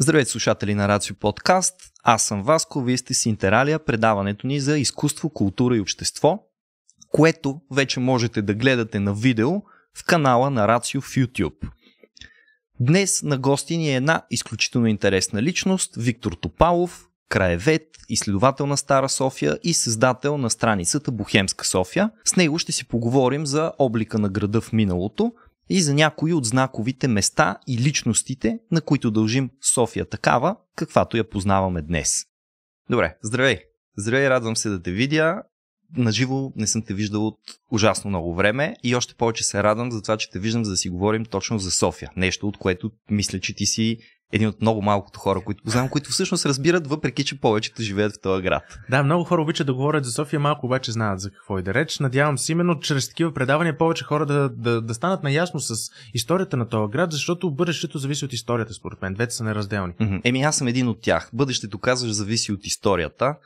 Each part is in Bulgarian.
Здравейте слушатели на Рацио Подкаст, аз съм Васко, вие сте с Интералия, предаването ни за изкуство, култура и общество, което вече можете да гледате на видео в канала на Рацио в YouTube. Днес на гости ни е една изключително интересна личност, Виктор Топалов, краевед, изследовател на Стара София и създател на страницата Бухемска София. С него ще си поговорим за облика на града в миналото, и за някои от знаковите места и личностите, на които дължим София такава, каквато я познаваме днес. Добре, здравей! Здравей, радвам се да те видя наживо не съм те виждал от ужасно много време и още повече се радвам за това, че те виждам, за да си говорим точно за София. Нещо, от което мисля, че ти си един от много малкото хора, които познавам, които всъщност разбират, въпреки че повечето живеят в този град. Да, много хора обичат да говорят за София, малко обаче знаят за какво и да реч. Надявам се именно чрез такива предавания повече хора да, да, да станат наясно с историята на този град, защото бъдещето зависи от историята, според мен. Двете са неразделни. Еми, аз съм един от тях. Бъдещето, казваш, зависи от историята.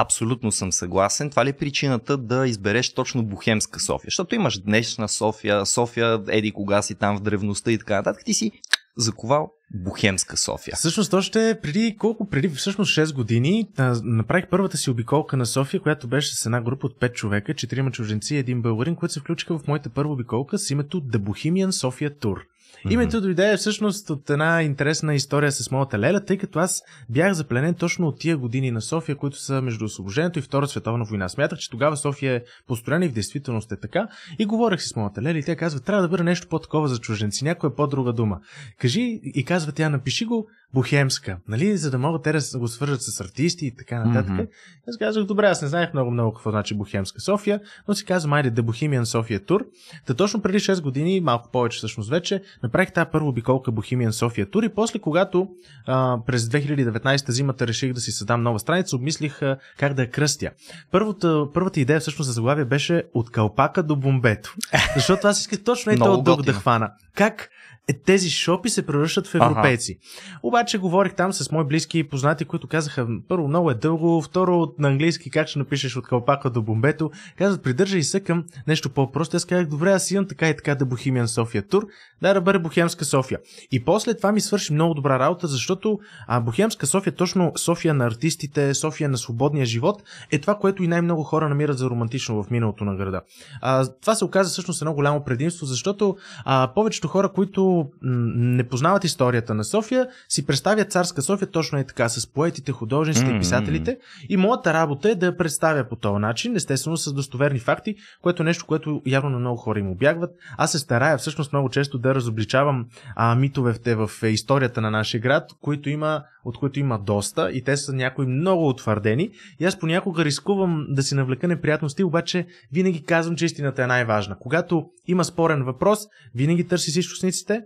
Абсолютно съм съгласен. Това ли е причината да избереш точно Бухемска София? Защото имаш днешна София, София, еди кога си там в древността и така нататък. Ти си заковал Бухемска София. Всъщност, още преди колко, преди всъщност 6 години, направих първата си обиколка на София, която беше с една група от 5 човека, 4 чужденци и един българин, които се включиха в моята първа обиколка с името The Bohemian Sofia Tour. Mm-hmm. Името дойде всъщност от една интересна история с моята леля, тъй като аз бях запленен точно от тия години на София, които са между освобождението и Втора световна война. Смятах, че тогава София е построена и в действителност е така. И говорех си с моята леля и тя казва, трябва да бъде нещо по-такова за чужденци, някоя по-друга дума. Кажи и казва тя, напиши го бухемска, нали? За да могат те да го свържат с артисти и така нататък. Mm-hmm. Аз казах, добре, аз не знаех много-много какво значи бухемска София, но си казвам, айде, да Bohemian София Тур. Та точно преди 6 години, малко повече всъщност вече, направих тази първа обиколка Bohemian София Тур. и после, когато а, през 2019 зимата реших да си създам нова страница, обмислих а, как да я кръстя. Първата, първата идея всъщност за заглавие беше от калпака до бомбето. Защото аз исках точно и този дух да хвана. Как е, тези шопи се превръщат в европейци. Ага. Обаче говорих там с мои близки и познати, които казаха, първо, много е дълго, второ, на английски как ще напишеш от калпака до бомбето. Казват, придържай се към нещо по-просто. Аз казах, добре, аз имам така и така да Бохимиан София тур, да да бъде Бохемска София. И после това ми свърши много добра работа, защото а, Бохемска София, точно София на артистите, София на свободния живот, е това, което и най-много хора намират за романтично в миналото на града. А, това се оказа всъщност едно голямо предимство, защото а, повечето хора, които не познават историята на София, си представят царска София точно е така, с поетите, художниците mm-hmm. и писателите. И моята работа е да я представя по този начин, естествено с достоверни факти, което е нещо, което явно на много хора им обягват. Аз се старая всъщност много често да разобличавам а, митовете в е, историята на нашия град, които има, от които има доста и те са някои много утвърдени. И аз понякога рискувам да си навлека неприятности, обаче винаги казвам, че истината е най-важна. Когато има спорен въпрос, винаги търси източниците,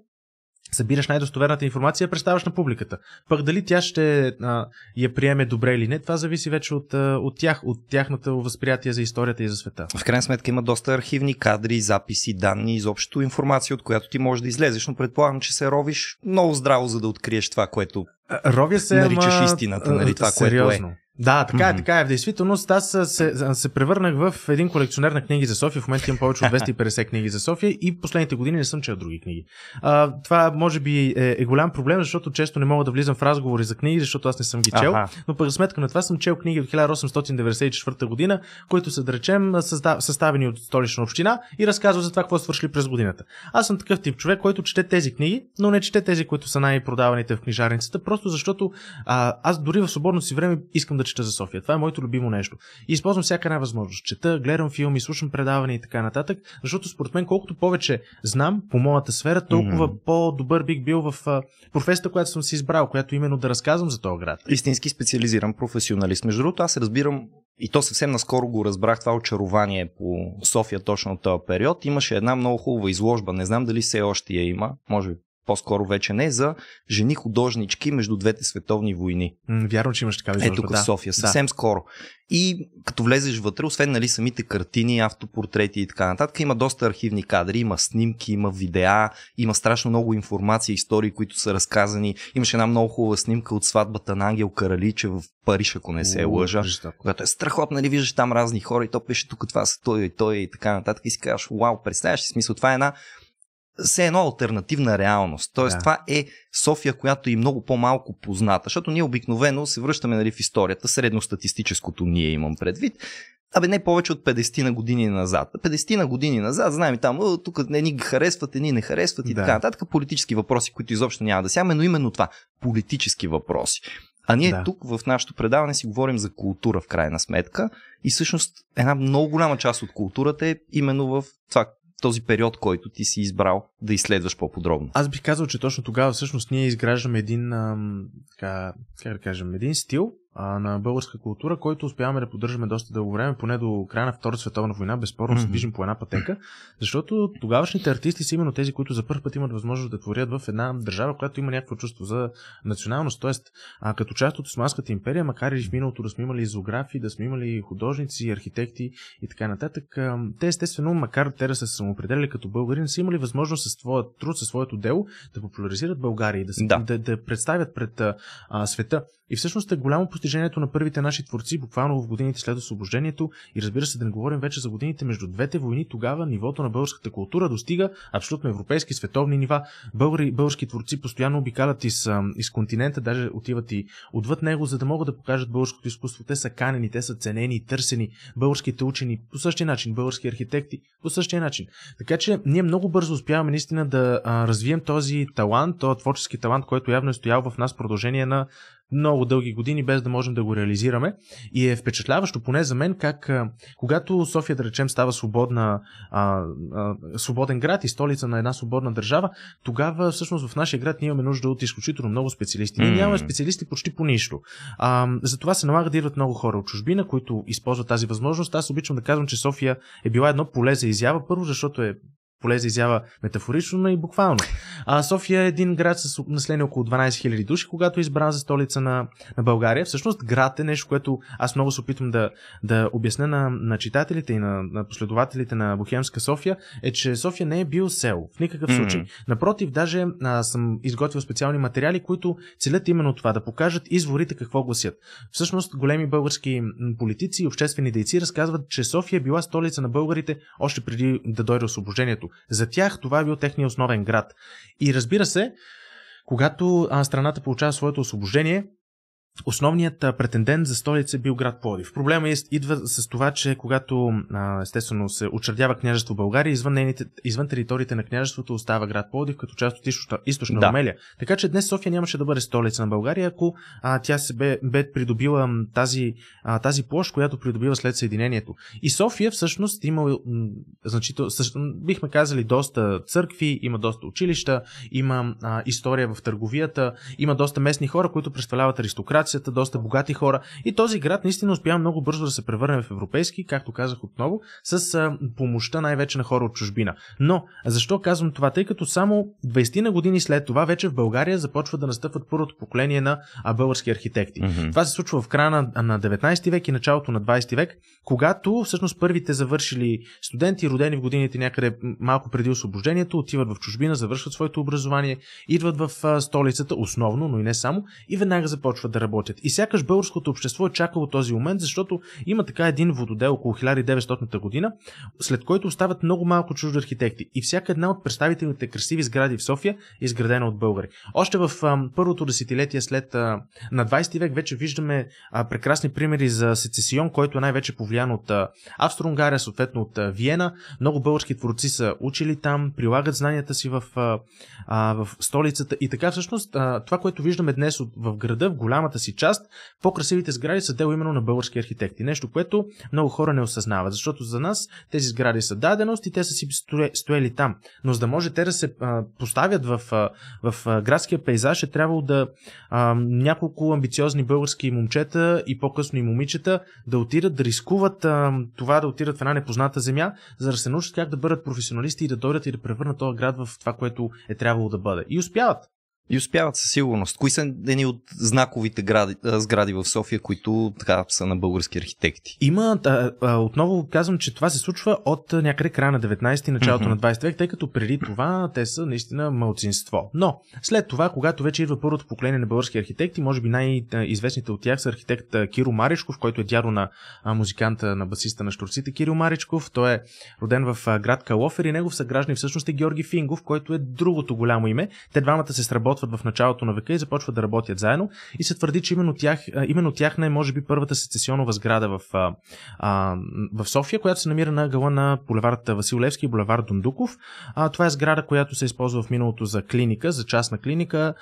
събираш най-достоверната информация и представяш на публиката. Пък дали тя ще а, я приеме добре или не, това зависи вече от, от тях, от тяхното възприятие за историята и за света. В крайна сметка има доста архивни кадри, записи, данни, изобщо информация, от която ти можеш да излезеш, но предполагам, че се ровиш много здраво, за да откриеш това, което Ровя се, наричаш ама... истината, нали, това, сериозно. което е. Да, така е, така е. В действителност аз се, се, се превърнах в един колекционер на книги за София. В момента имам повече от 250 книги за София и последните години не съм чел други книги. А, това може би е, е голям проблем, защото често не мога да влизам в разговори за книги, защото аз не съм ги чел. Аха. Но по сметка на това съм чел книги от 1894 година, които са, да речем, съставени от столична община и разказва за това какво свършили през годината. Аз съм такъв тип човек, който чете тези книги, но не чете тези, които са най-продаваните в книжарницата, просто просто защото а, аз дори в свободно си време искам да чета за София. Това е моето любимо нещо. И използвам всяка една възможност. Чета, гледам филми, слушам предавания и така нататък, защото според мен колкото повече знам по моята сфера, толкова mm-hmm. по-добър бих бил в а, професията, която съм си избрал, която именно да разказвам за този град. Истински специализиран професионалист. Между другото, аз разбирам и то съвсем наскоро го разбрах това очарование по София точно от този период. Имаше една много хубава изложба, не знам дали все още я има, може би по-скоро вече не, за жени художнички между двете световни войни. вярно, че имаш такава изложба. Ето тук да. в София, съвсем да. скоро. И като влезеш вътре, освен нали, самите картини, автопортрети и така нататък, има доста архивни кадри, има снимки, има видеа, има страшно много информация, истории, които са разказани. Имаше една много хубава снимка от сватбата на Ангел Караличе в Париж, ако не се е лъжа. Когато е страхотно, нали виждаш там разни хора и то пише тук това са той и той и така нататък. И си казваш, вау, представяш си смисъл, това е една все едно альтернативна реалност. Тоест, да. това е София, която е много по-малко позната, защото ние обикновено се връщаме нали, в историята, средностатистическото ние имам предвид. Абе, не повече от 50 на години назад. 50 на години назад, знаем и там, тук ги харесват, ни не харесват и да. така нататък. Политически въпроси, които изобщо няма да сяме, но именно това. Политически въпроси. А ние да. тук в нашето предаване си говорим за култура в крайна сметка и всъщност една много голяма част от културата е именно в това този период, който ти си избрал да изследваш по-подробно. Аз бих казал, че точно тогава всъщност ние изграждаме един, ам, така, как да кажем, един стил, а, на българска култура, който успяваме да поддържаме доста дълго време, поне до края на Втората световна война, безспорно mm-hmm. се движим по една пътека, защото тогавашните артисти са именно тези, които за първ път имат възможност да творят в една държава, която има някакво чувство за националност. Тоест, а, като част от Османската империя, макар и в миналото да сме имали изографи, да сме имали художници, архитекти и така нататък, а, те естествено, макар те да са самоопределили като не са имали възможност със своя труд, със своето дело да популяризират България и да, да. Да, да представят пред а, света и всъщност е голямо постижението на първите наши творци, буквално в годините след освобождението и разбира се да не говорим вече за годините между двете войни, тогава нивото на българската култура достига абсолютно европейски, световни нива. Българи, български творци постоянно обикалят из, из континента, даже отиват и отвъд него, за да могат да покажат българското изкуство. Те са канени, те са ценени, търсени, българските учени по същия начин, български архитекти по същия начин. Така че ние много бързо успяваме наистина да а, развием този талант, този творчески талант, който явно е стоял в нас продължение на много дълги години, без да можем да го реализираме. И е впечатляващо, поне за мен, как когато София, да речем, става свободна, а, а, свободен град и столица на една свободна държава, тогава всъщност в нашия град ние имаме нужда от изключително много специалисти. Ние нямаме специалисти почти по нищо. А, затова се налага да идват много хора от чужбина, които използват тази възможност. Аз обичам да казвам, че София е била едно поле за изява. Първо, защото е поле за изява метафорично, но и буквално. А София е един град с население около 12 000 души, когато е избран за столица на, на България. Всъщност град е нещо, което аз много се опитвам да, да обясня на, на читателите и на, на последователите на Бухемска София, е, че София не е бил село в никакъв случай. Mm-hmm. Напротив, даже а, съм изготвил специални материали, които целят именно това, да покажат изворите какво гласят. Всъщност, големи български политици и обществени дейци разказват, че София е била столица на българите още преди да дойде освобождението. За тях това е бил техния основен град. И разбира се, когато страната получава своето освобождение, Основният претендент за столица е бил град Плодив. Проблема е, идва с това, че когато естествено се учредява княжество България, извън, нейните, извън териториите на княжеството остава град Плодив като част от източна, да. Румелия. Така че днес София нямаше да бъде столица на България, ако а, тя се бе, бе придобила тази, а, тази площ, която придобива след съединението. И София всъщност има значител, също, бихме казали доста църкви, има доста училища, има а, история в търговията, има доста местни хора, които представляват аристократи администрацията, доста богати хора. И този град наистина успява много бързо да се превърне в европейски, както казах отново, с а, помощта най-вече на хора от чужбина. Но защо казвам това? Тъй като само 20 на години след това вече в България започва да настъпват първото поколение на а, български архитекти. Mm-hmm. Това се случва в края на, на 19 век и началото на 20 век, когато всъщност първите завършили студенти, родени в годините някъде малко преди освобождението, отиват в чужбина, завършват своето образование, идват в а, столицата основно, но и не само, и веднага започват да работят работят. И сякаш българското общество е чакало този момент, защото има така един вододел около 1900 година, след който остават много малко чужди архитекти. И всяка една от представителните красиви сгради в София е изградена от българи. Още в а, първото десетилетие след а, на 20 век вече виждаме а, прекрасни примери за сецесион, който е най-вече повлиян от а, Австро-Унгария, съответно от а, Виена. Много български творци са учили там, прилагат знанията си в, а, а, в столицата. И така всъщност а, това, което виждаме днес от, в града, в голямата си част, по-красивите сгради са дело именно на български архитекти. Нещо, което много хора не осъзнават, защото за нас тези сгради са даденост и те са си стоели там. Но за да може те да се а, поставят в, а, в а, градския пейзаж, е трябвало да а, няколко амбициозни български момчета и по-късно и момичета да отидат да рискуват а, това да отидат в една непозната земя, за да се научат как да бъдат професионалисти и да дойдат и да превърнат този град в това, което е трябвало да бъде. И успяват. И успяват със сигурност. Кои са едни от знаковите гради, сгради в София, които така са на български архитекти? Има, а, а, отново казвам, че това се случва от някъде края на 19 ти началото mm-hmm. на 20 век, тъй като преди това те са наистина малцинство. Но след това, когато вече идва първото поколение на български архитекти, може би най-известните от тях са архитект Киро Маричков, който е дядо на музиканта на басиста на Штурците Кирил Маричков. Той е роден в град Калофер и негов съграждани всъщност е Георги Фингов, който е другото голямо име. Те двамата се сработват разработват в началото на века и започват да работят заедно. И се твърди, че именно, тях, именно тяхна е, може би, първата сецесионова сграда в, а, в София, която се намира на гъла на булевард Василевски и булевард Дундуков. А, това е сграда, която се използва в миналото за клиника, за частна клиника,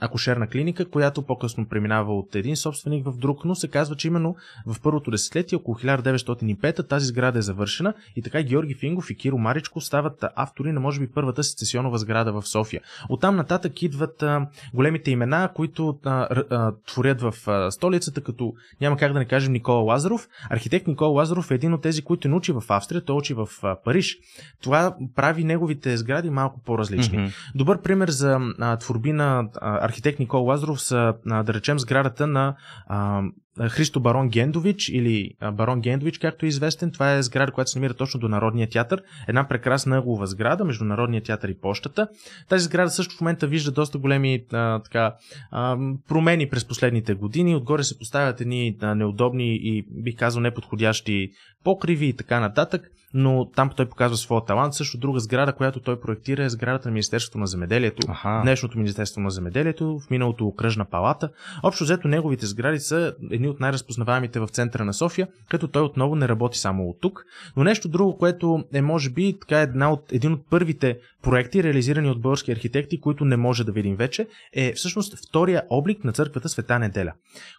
акушерна клиника, която по-късно преминава от един собственик в друг, но се казва, че именно в първото десетлетие, около 1905, тази сграда е завършена и така Георги Фингов и Киро Маричко стават автори на, може би, първата сецесионова сграда в София. Оттам нататък идват а, големите имена, които а, а, творят в а, столицата, като няма как да не кажем Никола Лазаров. Архитект Никола Лазаров е един от тези, които научи в Австрия, той учи в а, Париж. Това прави неговите сгради малко по-различни. Mm-hmm. Добър пример за а, творби на а, архитект Никола Лазаров са, а, да речем, сградата на а, Христо Барон Гендович или Барон Гендович, както е известен. Това е сграда, която се намира точно до Народния театър. Една прекрасна ъглова сграда между Народния театър и Пощата. Тази сграда също в момента вижда доста големи а, така, а, промени през последните години. Отгоре се поставят едни а, неудобни и бих казал неподходящи покриви и така нататък, но там той показва своя талант. Също друга сграда, която той проектира е сградата на Министерството на земеделието, Аха. днешното Министерство на земеделието, в миналото окръжна палата. Общо взето неговите сгради са едни от най-разпознаваемите в центъра на София, като той отново не работи само от тук. Но нещо друго, което е може би така една от, един от първите проекти, реализирани от български архитекти, които не може да видим вече, е всъщност втория облик на църквата Света Неделя.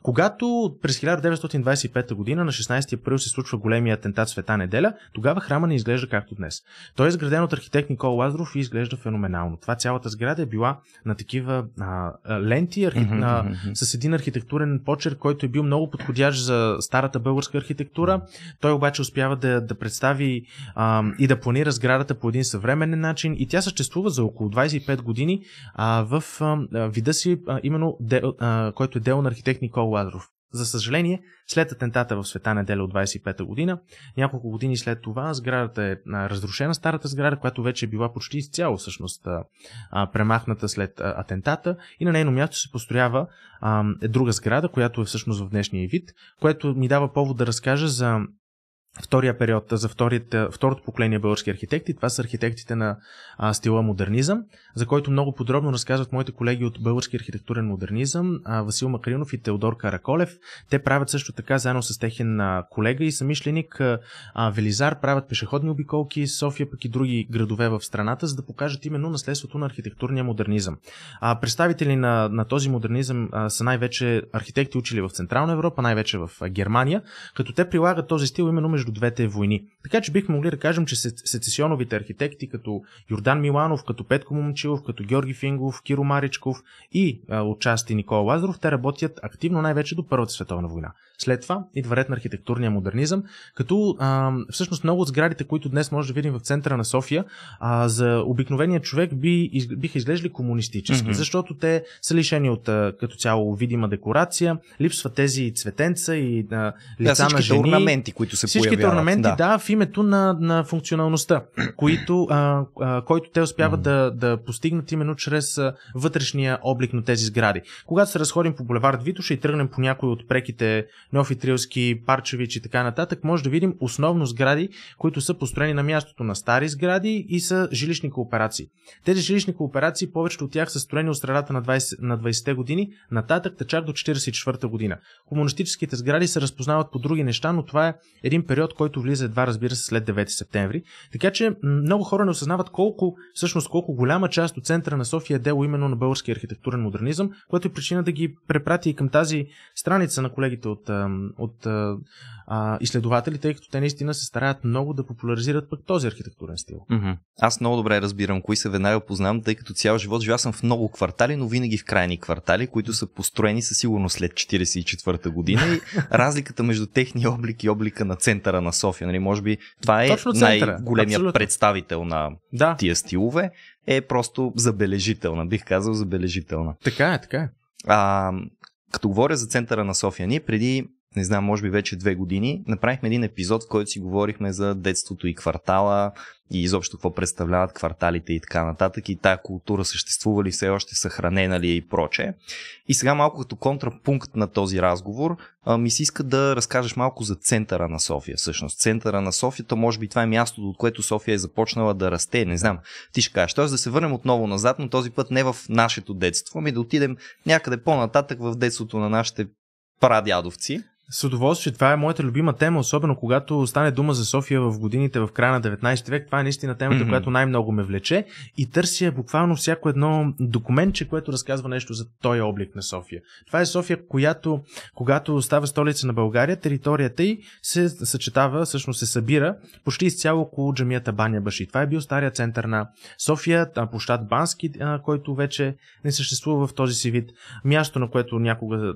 Когато през 1925 година на 16 април се случва големия атентат Света Неделя, тогава храма не изглежда както днес. Той е изграден от архитект Никол Лазров и изглежда феноменално. Това цялата сграда е била на такива а, ленти архи... mm-hmm. с един архитектурен почерк, който е бил много много подходящ за старата българска архитектура. Той обаче успява да, да представи а, и да планира сградата по един съвременен начин и тя съществува за около 25 години а, в а, вида си, а, именно, де, а, който е дел на архитект Никол Ладров. За съжаление, след атентата в Света неделя от 25-та година, няколко години след това сградата е разрушена, старата сграда, която вече е била почти изцяло всъщност премахната след атентата и на нейно място се построява друга сграда, която е всъщност в днешния вид, което ми дава повод да разкажа за втория период, за вторите, второто поколение български архитекти. Това са архитектите на а, стила модернизъм, за който много подробно разказват моите колеги от Български архитектурен модернизъм, а, Васил Макринов и Теодор Караколев. Те правят също така, заедно с техен а, колега и самишленик а, Велизар, правят пешеходни обиколки, София, пък и други градове в страната, за да покажат именно наследството на архитектурния модернизъм. А, представители на, на този модернизъм а, са най-вече архитекти учили в Централна Европа, най-вече в а, Германия, като те прилагат този стил именно между между двете войни. Така че бихме могли да кажем, че сецесионовите архитекти като Йордан Миланов, като Петко Момчилов, като Георги Фингов, Киро Маричков и а, отчасти Никола Лазаров, те работят активно най-вече до Първата световна война. След това идва ред на архитектурния модернизъм, като а, всъщност много от сградите, които днес може да видим в центъра на София, а, за обикновения човек би, из, биха изглеждали комунистически, mm-hmm. защото те са лишени от а, като цяло видима декорация, липсват тези цветенца и а, лица да, на жени. орнаменти, които се появяват всички турнаменти, да. да, в името на, на функционалността, които, а, а, който те успяват mm. да, да постигнат именно чрез вътрешния облик на тези сгради. Когато се разходим по булевард Витоша и тръгнем по някои от преките Неофитрилски, Парчевич и така нататък, може да видим основно сгради, които са построени на мястото на стари сгради и са жилищни кооперации. Тези жилищни кооперации, повечето от тях са строени от средата на, 20, на 20-те години, нататък чак до 44-та година. Комунистическите сгради се разпознават по други неща, но това е един период период, който влиза едва, разбира се, след 9 септември. Така че много хора не осъзнават колко, всъщност колко голяма част от центъра на София е дело именно на български архитектурен модернизъм, което е причина да ги препрати и към тази страница на колегите от, от а, изследователи, тъй като те наистина се стараят много да популяризират пък този архитектурен стил. Mm-hmm. Аз много добре разбирам кои се веднага познавам, тъй като цял живот живя съм в много квартали, но винаги в крайни квартали, които са построени със сигурност след 44-та година и разликата между техния облик и облика на центъра центъра на София. Нали? Може би това е Точно най-големия Абсолютно. представител на да. тия стилове. Е просто забележителна, бих казал забележителна. Така е, така е. А, като говоря за центъра на София, ние преди не знам, може би вече две години, направихме един епизод, в който си говорихме за детството и квартала и изобщо какво представляват кварталите и така нататък и тая култура съществува ли все още, съхранена ли е и проче. И сега малко като контрапункт на този разговор ми се иска да разкажеш малко за центъра на София всъщност. Центъра на Софията, може би това е мястото, от което София е започнала да расте, не знам. Ти ще кажеш, Тоест да се върнем отново назад, но този път не в нашето детство, ами да отидем някъде по-нататък в детството на нашите прадядовци с удоволствие, това е моята любима тема, особено когато стане дума за София в годините в края на 19 век. Това е наистина темата, mm-hmm. която най-много ме влече и търся буквално всяко едно документче, което разказва нещо за този облик на София. Това е София, която, когато става столица на България, територията й се съчетава, всъщност се събира почти изцяло около джамията Баня Баши. Това е бил стария център на София, площад Бански, който вече не съществува в този си вид. Място, на което някога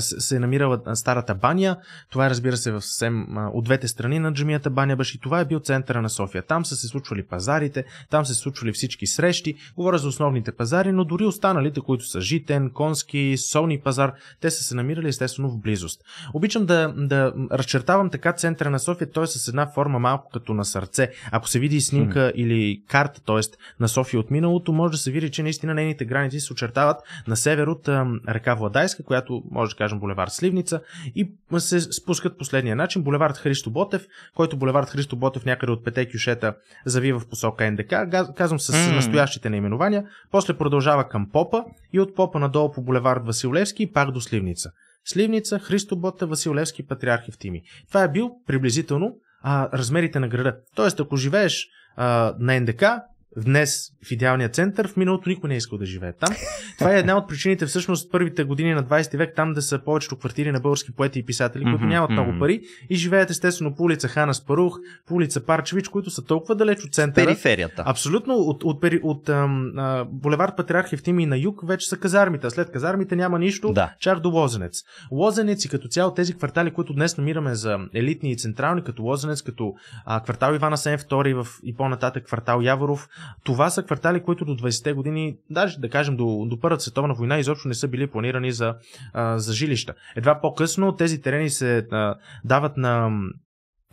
се е намирала старата джамията Баня. Това е разбира се в съвсем от двете страни на джамията Баня баш и това е бил центъра на София. Там са се случвали пазарите, там се случвали всички срещи. Говоря за основните пазари, но дори останалите, които са Житен, Конски, Солни пазар, те са се намирали естествено в близост. Обичам да, да разчертавам така центъра на София, той е с една форма малко като на сърце. Ако се види снимка hmm. или карта, т.е. на София от миналото, може да се види, че наистина нейните граници се очертават на север от река Владайска, която може да кажем булевар Сливница и се спускат последния начин. Булевард Христо Ботев, който булевард Христо Ботев някъде от пете кюшета завива в посока НДК, казвам с mm. настоящите наименования, после продължава към Попа и от Попа надолу по булевард Василевски и пак до Сливница. Сливница, Христо Ботев, Василевски, Патриарх Тими. Това е бил приблизително а, размерите на града. Тоест, ако живееш а, на НДК, днес в идеалния център, в миналото никой не е искал да живее там. Това е една от причините всъщност първите години на 20 век там да са повечето квартири на български поети и писатели, които mm-hmm, нямат много пари и живеят естествено по улица Хана Спарух, по улица Парчевич, които са толкова далеч от центъра. Периферията. Абсолютно от, от, от, от а, булевард Патриарх Евтими на юг вече са казармите, а след казармите няма нищо, да. чак до Лозенец. Лозенец и като цяло тези квартали, които днес намираме за елитни и централни, като Лозенец, като а, квартал Ивана Сен II и по-нататък квартал Яворов, това са квартали, които до 20-те години, даже да кажем до, до Първата световна война, изобщо не са били планирани за, а, за жилища. Едва по-късно тези терени се а, дават на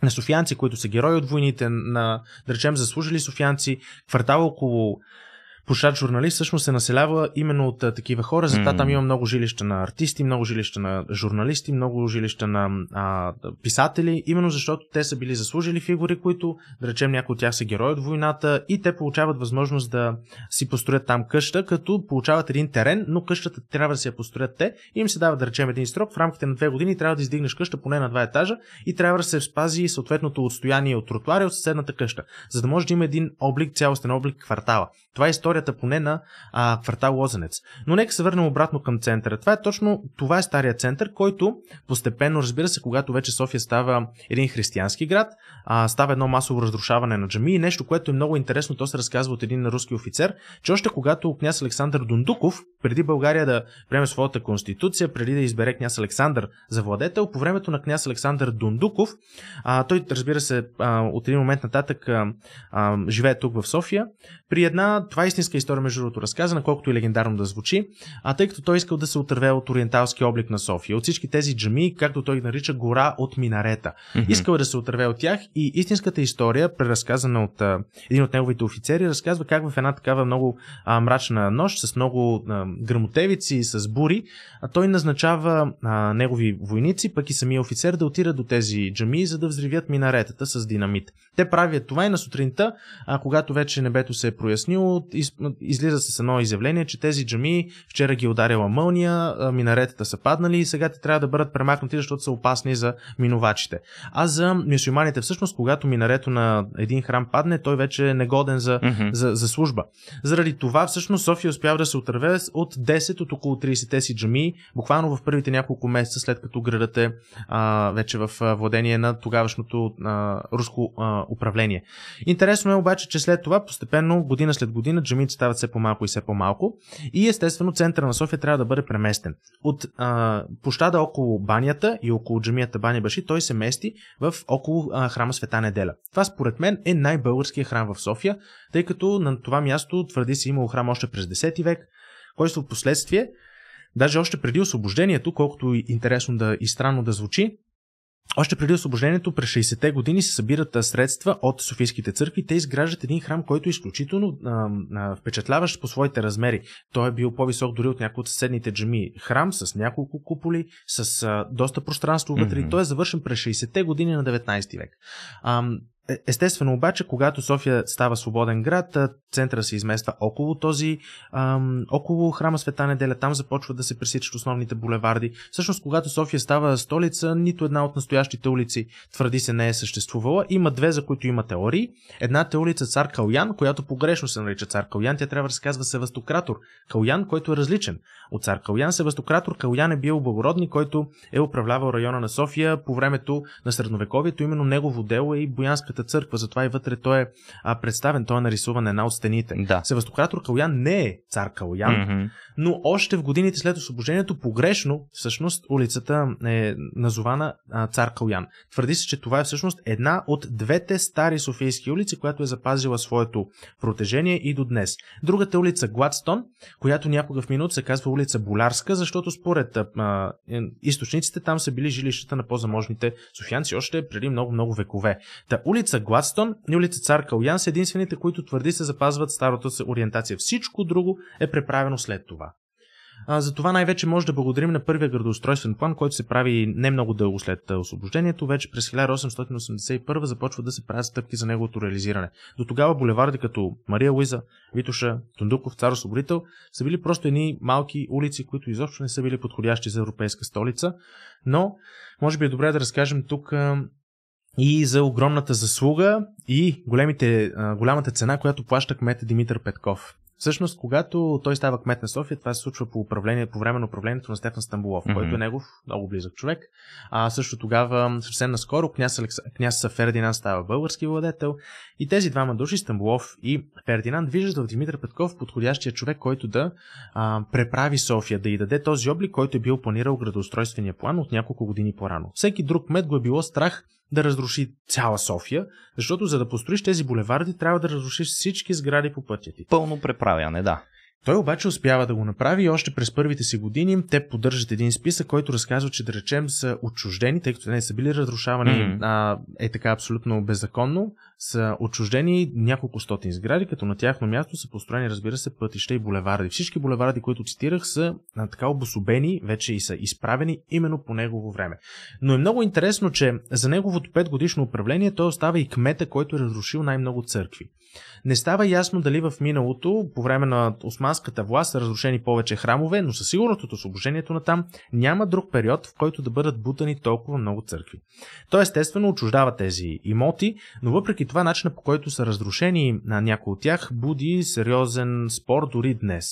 на софианци, които са герои от войните, на, да речем, заслужили софиянци, квартал около пушач-журналист всъщност се населява именно от а, такива хора. Затова mm. там има много жилища на артисти, много жилища на журналисти, много жилища на а, писатели, именно защото те са били заслужили фигури, които, да речем, някои от тях са герои от войната и те получават възможност да си построят там къща, като получават един терен, но къщата трябва да си я построят те и им се дава, да речем, един срок. В рамките на две години трябва да издигнеш къща поне на два етажа и трябва да се спази съответното отстояние от тротуари от съседната къща, за да може да има един облик, цялостен облик квартала. Това е история територията поне на а, квартал Лозенец. Но нека се върнем обратно към центъра. Това е точно това е стария център, който постепенно, разбира се, когато вече София става един християнски град, а, става едно масово разрушаване на джами и нещо, което е много интересно, то се разказва от един руски офицер, че още когато княз Александър Дундуков, преди България да приеме своята конституция, преди да избере княз Александър за владетел, по времето на княз Александър Дундуков, а, той, разбира се, а, от един момент нататък а, а, живее тук в София, при една, това е истинска история, между другото, разказана, колкото и легендарно да звучи, а тъй като той искал да се отърве от ориенталски облик на София, от всички тези джами, както той ги нарича гора от минарета. Mm-hmm. Искал е да се отърве от тях и истинската история, преразказана от а, един от неговите офицери, разказва как в една такава много а, мрачна нощ, с много а, грамотевици, с бури, а той назначава а, негови войници, пък и самия офицер да отира до тези джами, за да взривят минаретата с динамит. Те правят това и на сутринта, а, когато вече небето се е прояснило, излиза с едно изявление, че тези джами вчера ги е ударила мълния, минаретата са паднали и сега те трябва да бъдат премахнати, защото са опасни за минувачите. А за мюсюлманите всъщност, когато минарето на един храм падне, той вече е негоден за, mm-hmm. за, за служба. Заради това всъщност София успява да се отърве от 10 от около 30 си джами, буквално в първите няколко месеца след като градът е а, вече в владение на тогавашното а, руско а, управление. Интересно е обаче, че след това постепенно година след година джами вагоните стават все по-малко и все по-малко. И естествено центъра на София трябва да бъде преместен. От а, площада около банята и около джамията Бани Баши той се мести в около а, храма Света Неделя. Това според мен е най българския храм в София, тъй като на това място твърди се имало храм още през 10 век, който е в последствие Даже още преди освобождението, колкото и интересно да и странно да звучи, още преди освобождението, през 60-те години се събират средства от Софийските църкви. Те изграждат един храм, който е изключително а, а, впечатляващ по своите размери. Той е бил по-висок дори от някои от съседните джами. Храм с няколко куполи, с а, доста пространство вътре. Mm-hmm. Той е завършен през 60-те години на 19 век. А, е, естествено обаче, когато София става свободен град, центъра се измества около този, ам, около храма Света неделя, там започват да се пресичат основните булеварди. Всъщност, когато София става столица, нито една от настоящите улици твърди се не е съществувала. Има две, за които има теории. Едната е улица Цар Калян, която погрешно се нарича Цар Калян, тя трябва да се казва Севастократор Калян, който е различен от Цар Калян. Севастократор Калян е бил благородник, който е управлявал района на София по времето на средновековието. Именно негово дело е и Боянската Светата църква, затова и вътре той е а, представен, той е нарисуван една от стените. Да. Севастократор Калуян не е цар Калуян, mm-hmm. но още в годините след освобождението погрешно всъщност улицата е назована а, цар Калуян. Твърди се, че това е всъщност една от двете стари софийски улици, която е запазила своето протежение и до днес. Другата улица Гладстон, която някога в минут се казва улица Болярска, защото според а, е, източниците там са били жилищата на по-заможните софиянци още преди много-много векове. Та улица улица Гладстон и улица Цар Калуян са единствените, които твърди се запазват старата се ориентация. Всичко друго е преправено след това. А, за това най-вече може да благодарим на първия градоустройствен план, който се прави не много дълго след освобождението. Вече през 1881 започва да се правят стъпки за неговото реализиране. До тогава булеварди като Мария Луиза, Витуша, Тундуков, Цар Освободител са били просто едни малки улици, които изобщо не са били подходящи за европейска столица. Но, може би е добре да разкажем тук и за огромната заслуга и големите, голямата цена, която плаща кмета Димитър Петков. Всъщност, когато той става кмет на София, това се случва по, управление, по време на управлението на Стефан Стамбулов, mm-hmm. който е негов много близък човек. А също тогава, съвсем наскоро, княз, Алекс... княз Фердинанд става български владетел. И тези двама души, Стамбулов и Фердинанд, виждат в Димитър Петков подходящия човек, който да а, преправи София, да й даде този облик, който е бил планирал градоустройствения план от няколко години по-рано. Всеки друг кмет го е било страх да разруши цяла София, защото за да построиш тези булеварди, трябва да разрушиш всички сгради по пътя ти. Пълно преправяне, да. Той обаче успява да го направи и още през първите си години те поддържат един списък, който разказва, че да речем са отчуждени, тъй като не са били разрушавани mm-hmm. а, е така абсолютно беззаконно, са отчуждени няколко стотин сгради, като на тяхно място са построени, разбира се, пътища и булеварди. Всички булеварди, които цитирах, са на така обособени, вече и са изправени именно по негово време. Но е много интересно, че за неговото 5 годишно управление той остава и кмета, който е разрушил най-много църкви. Не става ясно дали в миналото, по време на османската власт, са разрушени повече храмове, но със сигурност от освобождението на там няма друг период, в който да бъдат бутани толкова много църкви. Той естествено отчуждава тези имоти, но въпреки това е начина по който са разрушени на някои от тях буди сериозен спор дори днес.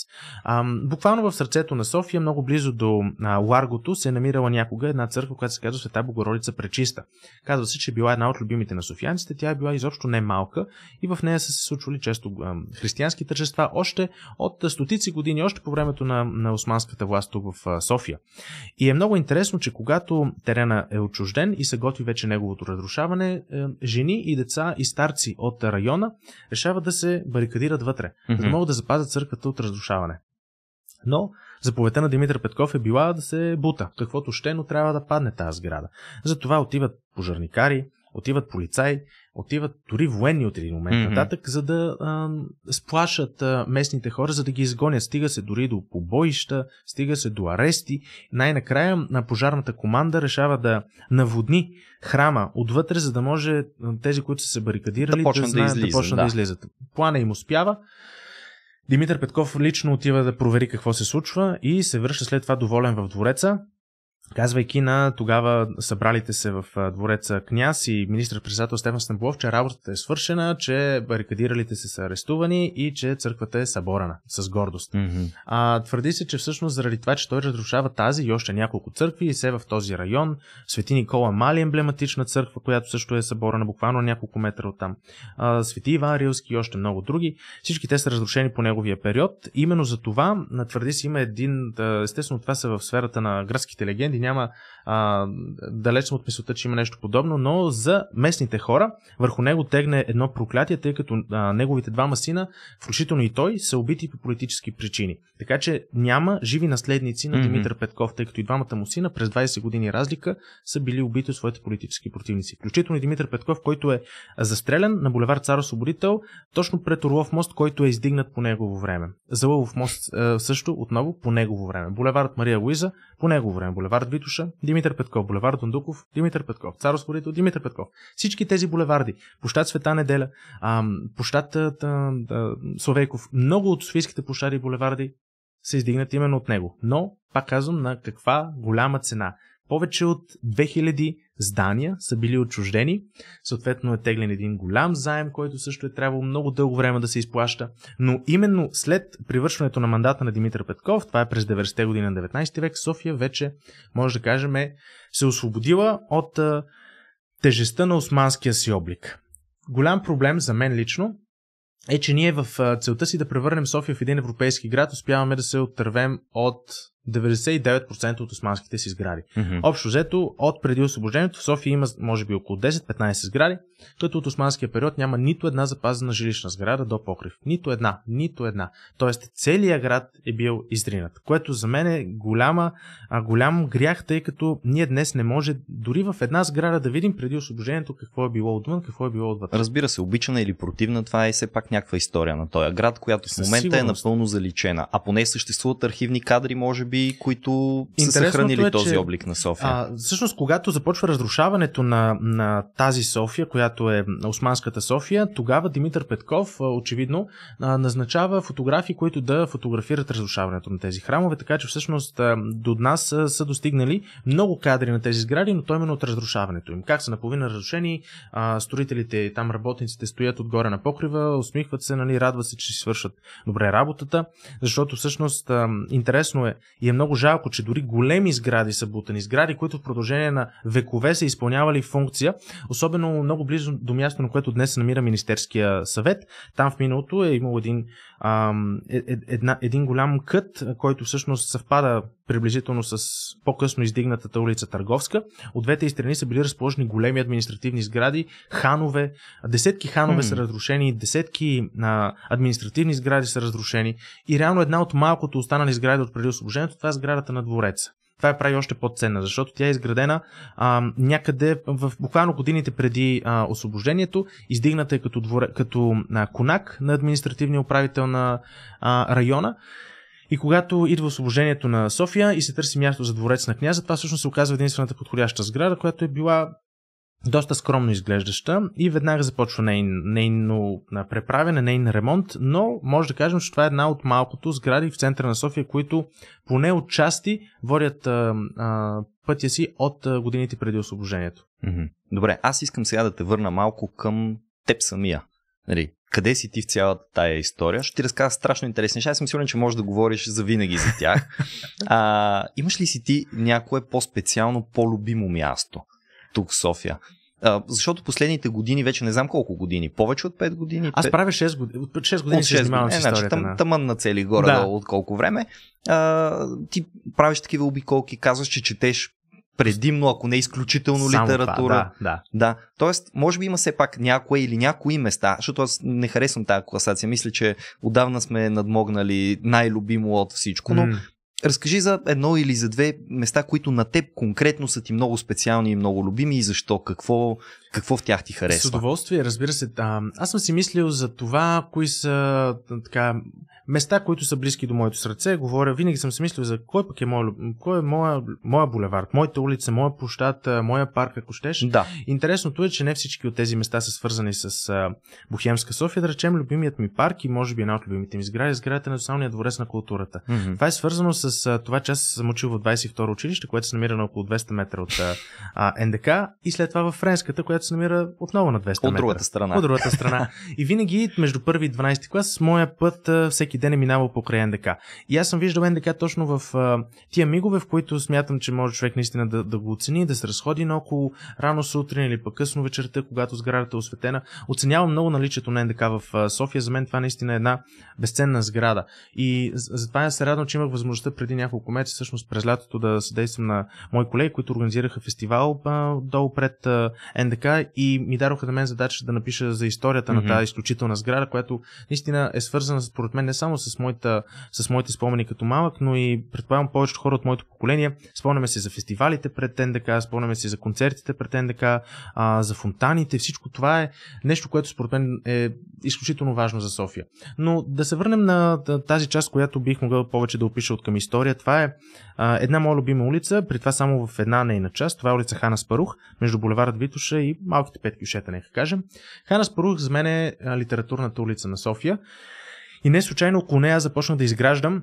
А, буквално в сърцето на София, много близо до а, Ларгото, се е намирала някога една църква, която се казва Света Богородица Пречиста. Казва се, че била една от любимите на софиянците, тя е била изобщо не малка и в нея са се случвали често а, християнски тържества още от стотици години, още по времето на, на османската власт тук в София. И е много интересно, че когато терена е отчужден и се готви вече неговото разрушаване, е, жени и деца и старци от района решават да се барикадират вътре, mm-hmm. за да могат да запазят църквата от разрушаване. Но заповедта на Димитър Петков е била да се бута, каквото ще, но трябва да падне тази сграда. Затова отиват пожарникари, отиват полицаи отиват дори военни от един момент mm-hmm. нататък, за да а, сплашат а, местните хора, за да ги изгонят. Стига се дори до побоища, стига се до арести. Най-накрая на пожарната команда решава да наводни храма отвътре, за да може тези, които са се барикадирали, да почнат да, знаят, да, излизат, да, почнат да. да излизат. Плана им успява. Димитър Петков лично отива да провери какво се случва и се връща след това доволен в двореца казвайки на тогава събралите се в двореца княз и министр-председател Стефан Стамбулов, че работата е свършена, че барикадиралите се са арестувани и че църквата е съборена с гордост. Mm-hmm. А, твърди се, че всъщност заради това, че той разрушава тази и още няколко църкви и се в този район, Свети Никола Мали, емблематична църква, която също е съборена буквално няколко метра от там, а, Свети Иван Рилски и още много други, всички те са разрушени по неговия период. Именно за това, твърди се, има един, естествено това са в сферата на гръцките легенди, няма а, далеч съм от мисълта, че има нещо подобно, но за местните хора върху него тегне едно проклятие, тъй като а, неговите двама сина, включително и той, са убити по политически причини. Така че няма живи наследници на mm-hmm. Димитър Петков, тъй като и двамата му сина през 20 години разлика са били убити от своите политически противници. Включително и Димитър Петков, който е застрелян на булевар Цар Освободител, точно пред Орлов мост, който е издигнат по негово време. За Лъвов мост също отново по негово време. Булеварът Мария Луиза по негово време. Булевард Витуша, Димитър Петков, булевард Дундуков, Димитър Петков, Царос Борито, Димитър Петков. Всички тези булеварди, площад Света Неделя, площад Словейков, много от софийските площади и булеварди са издигнати именно от него. Но, пак казвам, на каква голяма цена. Повече от 2000 здания са били отчуждени, съответно е теглен един голям заем, който също е трябвало много дълго време да се изплаща, но именно след привършването на мандата на Димитър Петков, това е през 90-те години на 19 век, София вече, може да кажем, е, се освободила от а, тежестта на османския си облик. Голям проблем за мен лично е, че ние в целта си да превърнем София в един европейски град успяваме да се отървем от 99% от османските си сгради. Mm-hmm. Общо взето, от преди освобождението в София има може би около 10-15 сгради, като от османския период няма нито една запазена жилищна сграда до покрив. Нито една, нито една. Тоест целият град е бил издринат, което за мен е голяма, а, голям грях, тъй като ние днес не може дори в една сграда да видим преди освобождението какво е било отвън, какво е било отвътре. Разбира се, обичана или противна, това е все пак някаква история на този град, която в момента е напълно заличена. А поне съществуват архивни кадри, може би гърби, които са съхранили е, този че, облик на София. А, всъщност, когато започва разрушаването на, на тази София, която е Османската София, тогава Димитър Петков, очевидно, назначава фотографи, които да фотографират разрушаването на тези храмове, така че всъщност до нас са, са достигнали много кадри на тези сгради, но то именно от разрушаването им. Как са наполовина разрушени, а, строителите, там работниците стоят отгоре на покрива, усмихват се, нали, радват се, че си свършат добре работата, защото всъщност а, интересно е и е много жалко, че дори големи сгради са бутани, сгради, които в продължение на векове са изпълнявали функция, особено много близо до място, на което днес се намира Министерския съвет. Там в миналото е имал един, ам, е, е, една, един голям кът, който всъщност съвпада приблизително с по-късно издигнатата улица Търговска. От двете и страни са били разположени големи административни сгради, ханове, десетки ханове hmm. са разрушени, десетки а, административни сгради са разрушени и реално една от малкото останали сгради от преди освобождението, това е сградата на двореца това е прави още по-ценна, защото тя е изградена а, някъде в буквално годините преди а, освобождението, издигната е като, дворе, като а, конак на административния управител на а, района. И когато идва освобождението на София и се търси място за дворец на княза, това всъщност се оказва единствената подходяща сграда, която е била доста скромно изглеждаща и веднага започва ней, нейно преправяне, нейн ремонт, но може да кажем, че това е една от малкото сгради в центъра на София, които поне от части водят а, а, пътя си от а, годините преди освобождението. Добре, аз искам сега да те върна малко към теб самия. Нали, къде си ти в цялата тая история? Ще ти разказва страшно интересни неща. Аз съм сигурен, че можеш да говориш за винаги за тях. А, имаш ли си ти някое по-специално, по-любимо място тук в София? А, защото последните години, вече не знам колко години, повече от 5 години. Аз 5... правя 6 години. От 6 години от 6 се занимавам е, значи, тъм, тъмън на цели горе да. от колко време. А, ти правиш такива обиколки, казваш, че четеш предимно, ако не изключително Само литература. Това, да, да. да. Тоест, може би има все пак някое или някои места, защото аз не харесвам тази класация. Мисля, че отдавна сме надмогнали най-любимо от всичко, но mm. Разкажи за едно или за две места, които на теб конкретно са ти много специални и много любими и защо, какво, какво в тях ти харесва. С удоволствие, разбира се. А, аз съм си мислил за това, кои са така, места, които са близки до моето сърце. Говоря, винаги съм си мислил за кой пък е моя, кой е моя, моя булевард, моята улица, моя площад, моя парк, ако щеш. Да. Интересното е, че не всички от тези места са свързани с Бухемска София. Да речем, любимият ми парк и може би една от любимите ми сгради е сградата на Националния дворец на културата. Mm-hmm. Това е свързано с с това, че аз съм учил в 22 училище, което се намира на около 200 метра от а, НДК и след това в Френската, която се намира отново на 200 от метра. От другата страна. От другата страна. И винаги между първи и 12 клас с моя път всеки ден е минавал покрай НДК. И аз съм виждал НДК точно в а, тия мигове, в които смятам, че може човек наистина да, да го оцени, да се разходи на около рано сутрин или пък късно вечерта, когато сградата е осветена. Оценявам много наличието на НДК в София. За мен това наистина е една безценна сграда. И затова се радвам, че имах възможността преди няколко месеца, всъщност през лятото, да съдействам на мои колеги, които организираха фестивал а, долу пред а, НДК и ми дароха на мен задача да напиша за историята mm-hmm. на тази изключителна сграда, която наистина е свързана според мен не само с, моята, с моите спомени като малък, но и предполагам повечето хора от моето поколение. Спомняме се за фестивалите пред НДК, спомняме се за концертите пред НДК, а, за фонтаните. Всичко това е нещо, което според мен е изключително важно за София. Но да се върнем на тази част, която бих могъл повече да опиша от към история. Това е а, една моя любима улица, при това само в една нейна част. Това е улица Хана Спарух, между булевард Витуша и малките пет кюшета, нека кажем. Хана Спарух за мен е литературната улица на София. И не случайно около нея започна да изграждам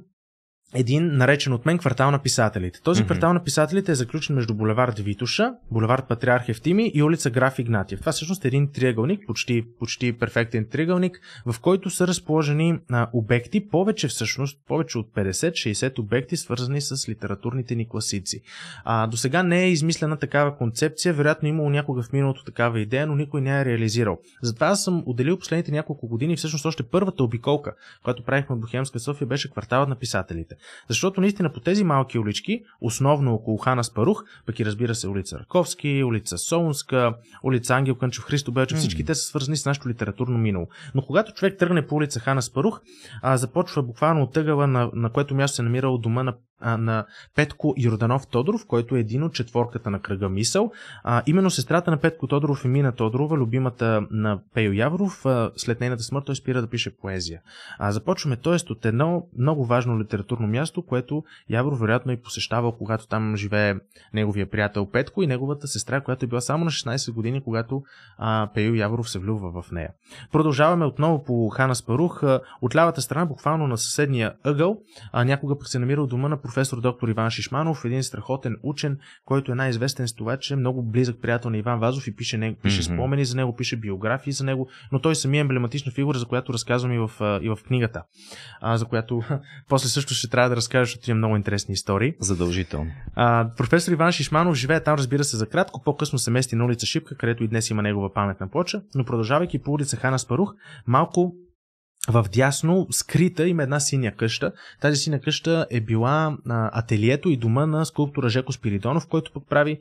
един наречен от мен квартал на писателите. Този mm-hmm. квартал на писателите е заключен между булевард Витуша, булевард Патриарх Евтими и улица Граф Игнатиев. Това всъщност е един триъгълник, почти, почти перфектен триъгълник, в който са разположени а, обекти, повече всъщност, повече от 50-60 обекти, свързани с литературните ни класици. А, до сега не е измислена такава концепция, вероятно е имало някога в миналото такава идея, но никой не е реализирал. Затова аз съм отделил последните няколко години, всъщност още първата обиколка, която правихме от Бухемска София, беше кварталът на писателите. Защото наистина по тези малки улички, основно около Хана Спарух, пък и разбира се улица Раковски, улица Солунска, улица Ангел Кънчев, Христо Белчев, всички те са свързани с нашето литературно минало. Но когато човек тръгне по улица Хана Спарух, а, започва буквално от тъгала, на, на което място се намира от дома на а, на Петко Йорданов Тодоров, който е един от четворката на кръга мисъл. А, именно сестрата на Петко Тодоров и Мина Тодорова, любимата на Пейо Явров, а, след нейната смърт той спира да пише поезия. А, започваме т.е. от едно много важно литературно място, което Явров вероятно и е посещавал, когато там живее неговия приятел Петко и неговата сестра, която е била само на 16 години, когато а, Пейо Явров се влюбва в нея. Продължаваме отново по Хана Спарух. От лявата страна, буквално на съседния ъгъл, а, някога пък се намира дома на професор доктор Иван Шишманов, един страхотен учен, който е най-известен с това, че е много близък приятел на Иван Вазов и пише, него, пише mm-hmm. спомени за него, пише биографии за него, но той самия е емблематична фигура, за която разказвам и в, и в книгата, а, за която после също ще трябва да разкажа, защото има много интересни истории. Задължително. А, професор Иван Шишманов живее там, разбира се, за кратко, по-късно се мести на улица Шипка, където и днес има негова паметна плоча, но продължавайки по улица Хана Спарух, малко в дясно, скрита, има една синя къща. Тази синя къща е била а, ателието и дома на скулптора Жеко Спиридонов, който пък прави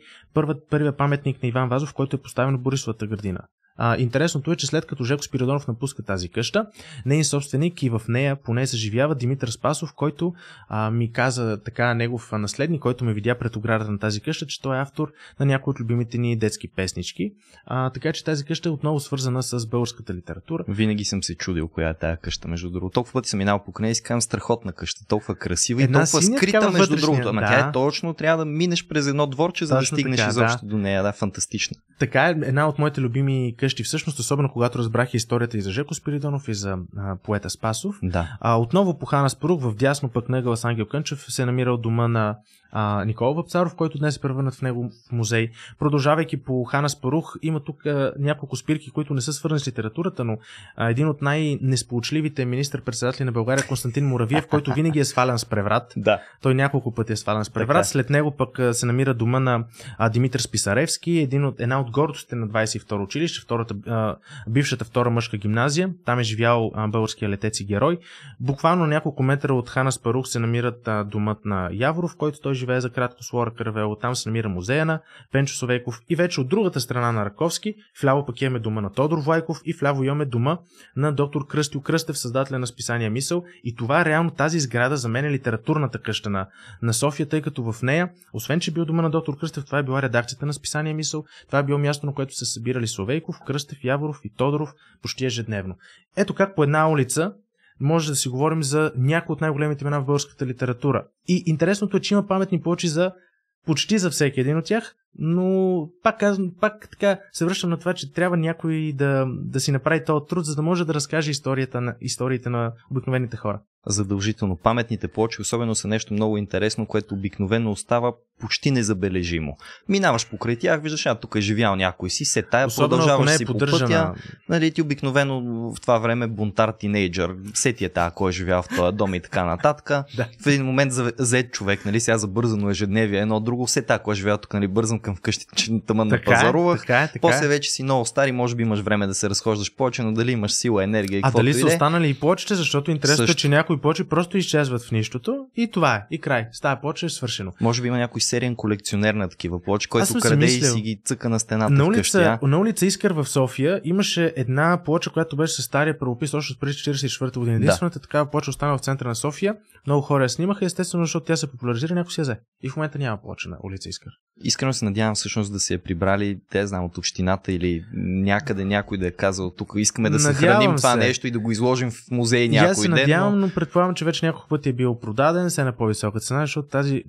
първият, паметник на Иван Вазов, който е поставен в Борисовата градина. А, интересното е, че след като Жеко Спиридонов напуска тази къща, нейният собственик и в нея поне съживява Димитър Спасов, който а, ми каза така негов наследник, който ме видя пред оградата на тази къща, че той е автор на някои от любимите ни детски песнички. А, така че тази къща е отново свързана с българската литература. Винаги съм се чудил коя е тази къща, между другото. Толкова пъти съм минал по нея и казвам страхотна къща, толкова красива Една и толкова скрита, между другото. Ама да. тя е точно, трябва да минеш през едно дворче, за да стигнеш така, изобщо да. до нея. Да, фантастична. Така е една от моите любими вкъщи. всъщност, особено когато разбрах историята и за Жеко Спиридонов и за а, поета Спасов, да. а, отново по Хана Спорух, в дясно пък на с Ангел Кънчев се е намирал дома на а, Никола Вапцаров, който днес е превърнат в него в музей. Продължавайки по Хана Спорух има тук а, няколко спирки, които не са свързани с литературата, но а, един от най-несполучливите министър председатели на България Константин Муравиев, който винаги е свалян с преврат. Да. Той няколко пъти е свален с преврат. Така. След него пък а, се намира дома на а, Димитър Списаревски, един от, една от гордостите на 22 училище, втората, а, бившата втора мъжка гимназия. Там е живял а, българския летец и герой. Буквално няколко метра от Хана Спарух се намират а, домът на Яворов, който той живее за кратко с Лора Карвело. Там се намира музея на Пенчо Совейков. И вече от другата страна на Раковски, вляво пък имаме дома на Тодор Влайков и вляво имаме дома на доктор Кръстю Кръстев, създателя на списания Мисъл. И това е реално тази сграда за мен е литературната къща на, на София, тъй като в нея, освен че бил дома на доктор Кръстев, това е била редакцията на Списания Мисъл, това е било място, на което се събирали Словейков, Кръстев, Яворов и Тодоров почти ежедневно. Ето как по една улица може да си говорим за някои от най-големите имена в българската литература. И интересното е, че има паметни плочи за почти за всеки един от тях, но пак казвам, пак така се връщам на това, че трябва някой да, да си направи този труд, за да може да разкаже историята на, историите на обикновените хора. Задължително. Паметните плочи особено са нещо много интересно, което обикновено остава почти незабележимо. Минаваш покрай тях, виждаш, а тук е живял някой си, се тая, особено, продължаваш не е си по пътя. Нали, ти обикновено в това време бунтар тинейджър, сети е тая, кой е живял в този дом и така нататък. да. В един момент за, заед човек, нали, сега забързано ежедневие, едно друго, се тая, кой е живял тук, нали, бързам към вкъщи, че тъмън на напазарувах. Така, е, е, така. После е. вече си много стари, може би имаш време да се разхождаш повече, но дали имаш сила, енергия и А дали са останали и плочите, защото интересно е, че някои плочи просто изчезват в нищото и това е. И край. С тази плоча е свършено. Може би има някой сериен колекционер на такива плочи, който краде и си ги цъка на стената. На улица, вкъщи, на улица Искър в София имаше една плоча, която беше с стария правопис още преди 44 година. Единствената да. такава плоча останала в центъра на София. Много хора я снимаха, естествено, защото тя се популяризира, някой си я взе. И в момента няма плоча на улица Искър. Искрено се надявам всъщност да се е прибрали, те знам, от общината или някъде някой да е казал тук, искаме да надявам съхраним се. това нещо и да го изложим в музей някой ден. Аз се надявам, но... но предполагам, че вече няколко пъти е бил продаден, се на по-висока цена, защото тази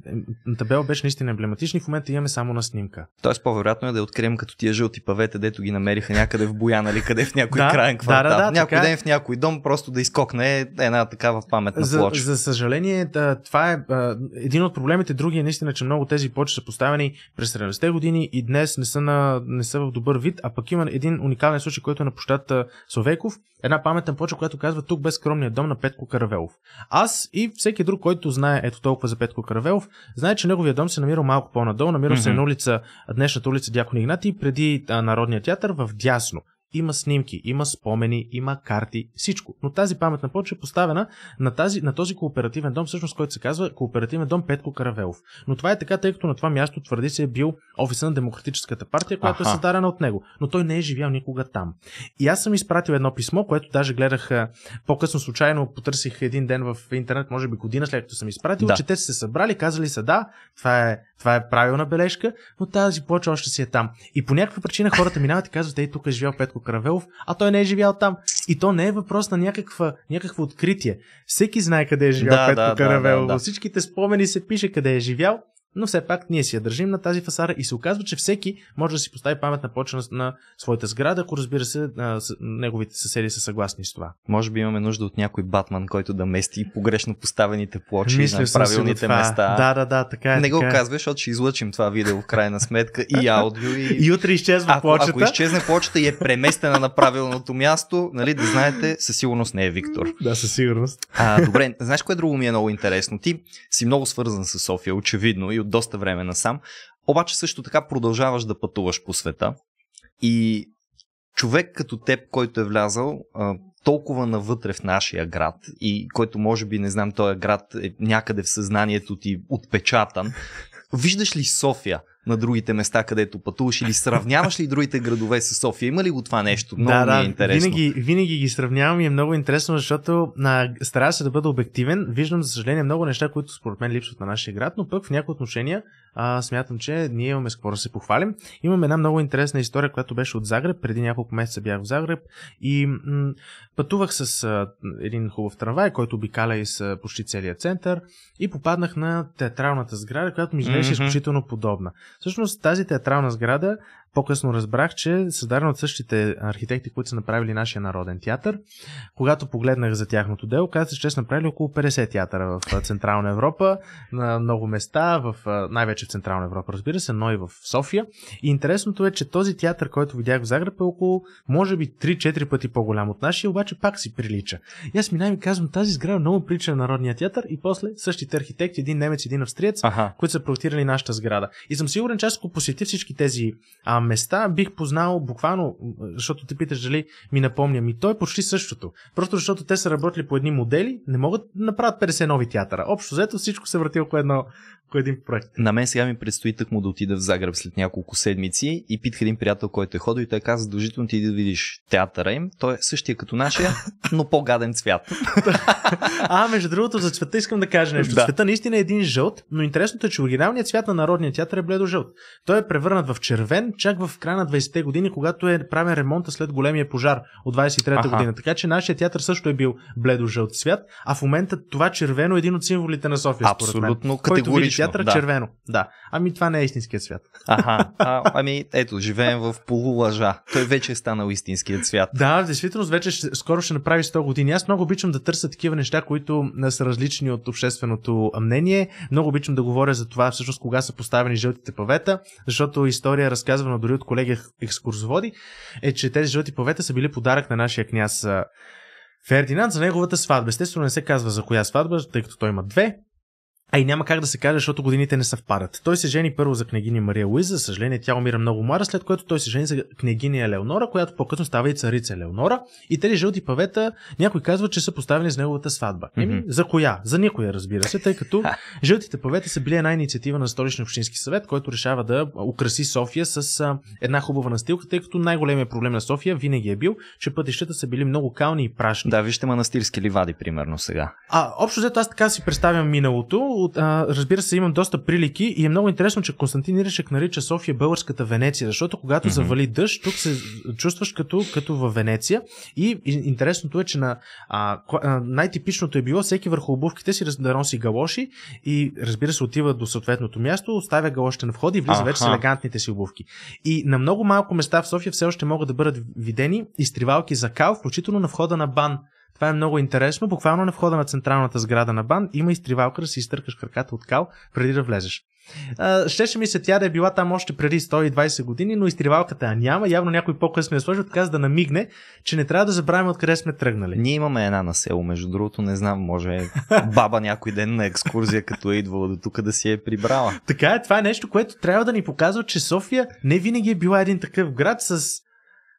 табела беше наистина емблематична и в момента имаме само на снимка. Тоест по-вероятно е да я открием като тия жълти павета, дето ги намериха някъде в Бояна или къде в някой да, крайен квартал. Да, да, да, някой така... Е. ден в някой дом просто да изкокне една такава паметна за, плоча. За съжаление, това е един от проблемите. Другия е наистина, че много тези плочи са поставени през 70-те години и днес не са, на, не са в добър вид, а пък има един уникален случай, който е на площадата Совеков, една паметна почва, която казва тук без скромния дом на Петко Каравелов. Аз и всеки друг, който знае ето толкова за Петко Каравелов, знае, че неговия дом се намира малко по-надолу, намира mm-hmm. се на улица, днешната улица Дякон Игнати, преди а, Народния театър в дясно. Има снимки, има спомени, има карти, всичко. Но тази паметна плоча е поставена на, тази, на този кооперативен дом, всъщност който се казва Кооперативен дом Петко Каравелов. Но това е така, тъй като на това място твърди се е бил офиса на Демократическата партия, която е Аха. е създадена от него. Но той не е живял никога там. И аз съм изпратил едно писмо, което даже гледах по-късно случайно, потърсих един ден в интернет, може би година след като съм изпратил, да. че те са се събрали, казали са да, това е това е правилна бележка, но тази плоча още си е там. И по някаква причина хората минават и казват, ей, тук е живял Петко Каравелов, а той не е живял там. И то не е въпрос на някаква, някакво откритие. Всеки знае къде е живял да, Петко да, Каравелов. Да, да, да. Всичките спомени се пише къде е живял но все пак ние си я държим на тази фасада и се оказва, че всеки може да си постави памет на почва на своята сграда, ако разбира се, неговите съседи са съгласни с това. Може би имаме нужда от някой Батман, който да мести погрешно поставените плочи Мислил на правилните места. Да, да, да, така е. Не така. го е. казваш, защото ще излъчим това видео в крайна сметка и аудио. И, и утре изчезва ако, плочата. Ако изчезне плочата и е преместена на правилното място, нали, да знаете, със сигурност не е Виктор. Да, със сигурност. А, добре, знаеш кое друго ми е много интересно? Ти си много свързан с София, очевидно, и от доста време насам. Обаче също така продължаваш да пътуваш по света. И човек като теб, който е влязал а, толкова навътре в нашия град и който може би, не знам, този град е някъде в съзнанието ти отпечатан, виждаш ли София? на другите места, където пътуваш или сравняваш ли другите градове с София? Има ли го това нещо? Много да, ми е интересно. Винаги, винаги ги сравнявам и е много интересно, защото на, старая се да бъда обективен. Виждам, за съжаление, много неща, които според мен липсват на нашия град, но пък в някои отношения а, смятам, че ние имаме с какво да се похвалим. Имам една много интересна история, която беше от Загреб. Преди няколко месеца бях в Загреб и м- пътувах с а, един хубав трамвай, който обикаля из а, почти целият център и попаднах на театралната сграда, която ми изглеждаше mm-hmm. изключително подобна. Всъщност тази театрална сграда по-късно разбрах, че създадено от същите архитекти, които са направили нашия народен театър. Когато погледнах за тяхното дело, каза се, че са направили около 50 театъра в Централна Европа, на много места, в, най-вече в Централна Европа, разбира се, но и в София. И интересното е, че този театър, който видях в Загреб е около, може би, 3-4 пъти по-голям от нашия, обаче пак си прилича. И аз минавам и казвам, тази сграда много прилича на Народния театър и после същите архитекти, един немец, един австриец, ага. които са проектирали нашата сграда. И съм сигурен, че аз ако посети всички тези а, места бих познал буквално, защото те питаш дали ми напомня, ми той е почти същото. Просто защото те са работили по едни модели, не могат да направят 50 нови театъра. Общо взето всичко се върти около, едно, около един проект. На мен сега ми предстои тъкмо да отида в Загреб след няколко седмици и питах един приятел, който е ходил и той каза, задължително ти да видиш театъра им. Той е същия като нашия, но по-гаден цвят. а, между другото, за цвета искам да кажа нещо. Да. Цвета наистина е един жълт, но интересното е, че оригиналният цвят на Народния театър е бледо жълт. Той е превърнат в червен, чак чак в края на 20-те години, когато е правен ремонта след големия пожар от 23-та година. Така че нашия театър също е бил бледо-жълт Свят. а в момента това червено е един от символите на София. Абсолютно според мен. категорично. Който види театър да. червено. Да. Ами това не е истинският свят. Аха. А, ами ето, живеем в полулъжа. Той вече е станал истинският свят. Да, в действителност вече ще, скоро ще направи 100 години. Аз много обичам да търся такива неща, които са различни от общественото мнение. Много обичам да говоря за това всъщност кога са поставени жълтите павета, защото история разказвана дори от колеги екскурзоводи, е, че тези жълти павета са били подарък на нашия княз Фердинанд за неговата сватба. Естествено не се казва за коя сватба, тъй като той има две, а и няма как да се каже, защото годините не съвпадат. Той се жени първо за княгиня Мария Луиза, за съжаление тя умира много млада, след което той се жени за княгиня Леонора, която по-късно става и царица Леонора. И тези жълти павета, някой казва, че са поставени с неговата сватба. mm-hmm. за коя? За никоя, разбира се, тъй като жълтите павета са били една инициатива на столичния общински съвет, който решава да украси София с една хубава настилка, тъй като най-големият проблем на София винаги е бил, че пътищата са били много кални и прашни. Да, вижте манастирски ливади, примерно сега. А, общо взето аз така си представям миналото а, разбира се, имам доста прилики и е много интересно, че Константин Иришек нарича София българската Венеция, защото когато mm-hmm. завали дъжд, тук се чувстваш като, като във Венеция. И интересното е, че на, а, най-типичното е било всеки върху обувките си да носи галоши и разбира се, отива до съответното място, оставя галошите на входа и влиза Aha. вече с елегантните си обувки. И на много малко места в София все още могат да бъдат видени изтривалки за кал, включително на входа на бан. Това е много интересно. Буквално на входа на централната сграда на Бан има изтривалка да си изтъркаш краката от кал преди да влезеш. щеше ми се тя да е била там още преди 120 години, но изтривалката я няма. Явно някой по-късно я е сложил, така за да намигне, че не трябва да забравим откъде сме тръгнали. Ние имаме една на село, между другото, не знам, може баба някой ден на екскурзия, като е идвала до тук да си е прибрала. така е, това е нещо, което трябва да ни показва, че София не винаги е била един такъв град с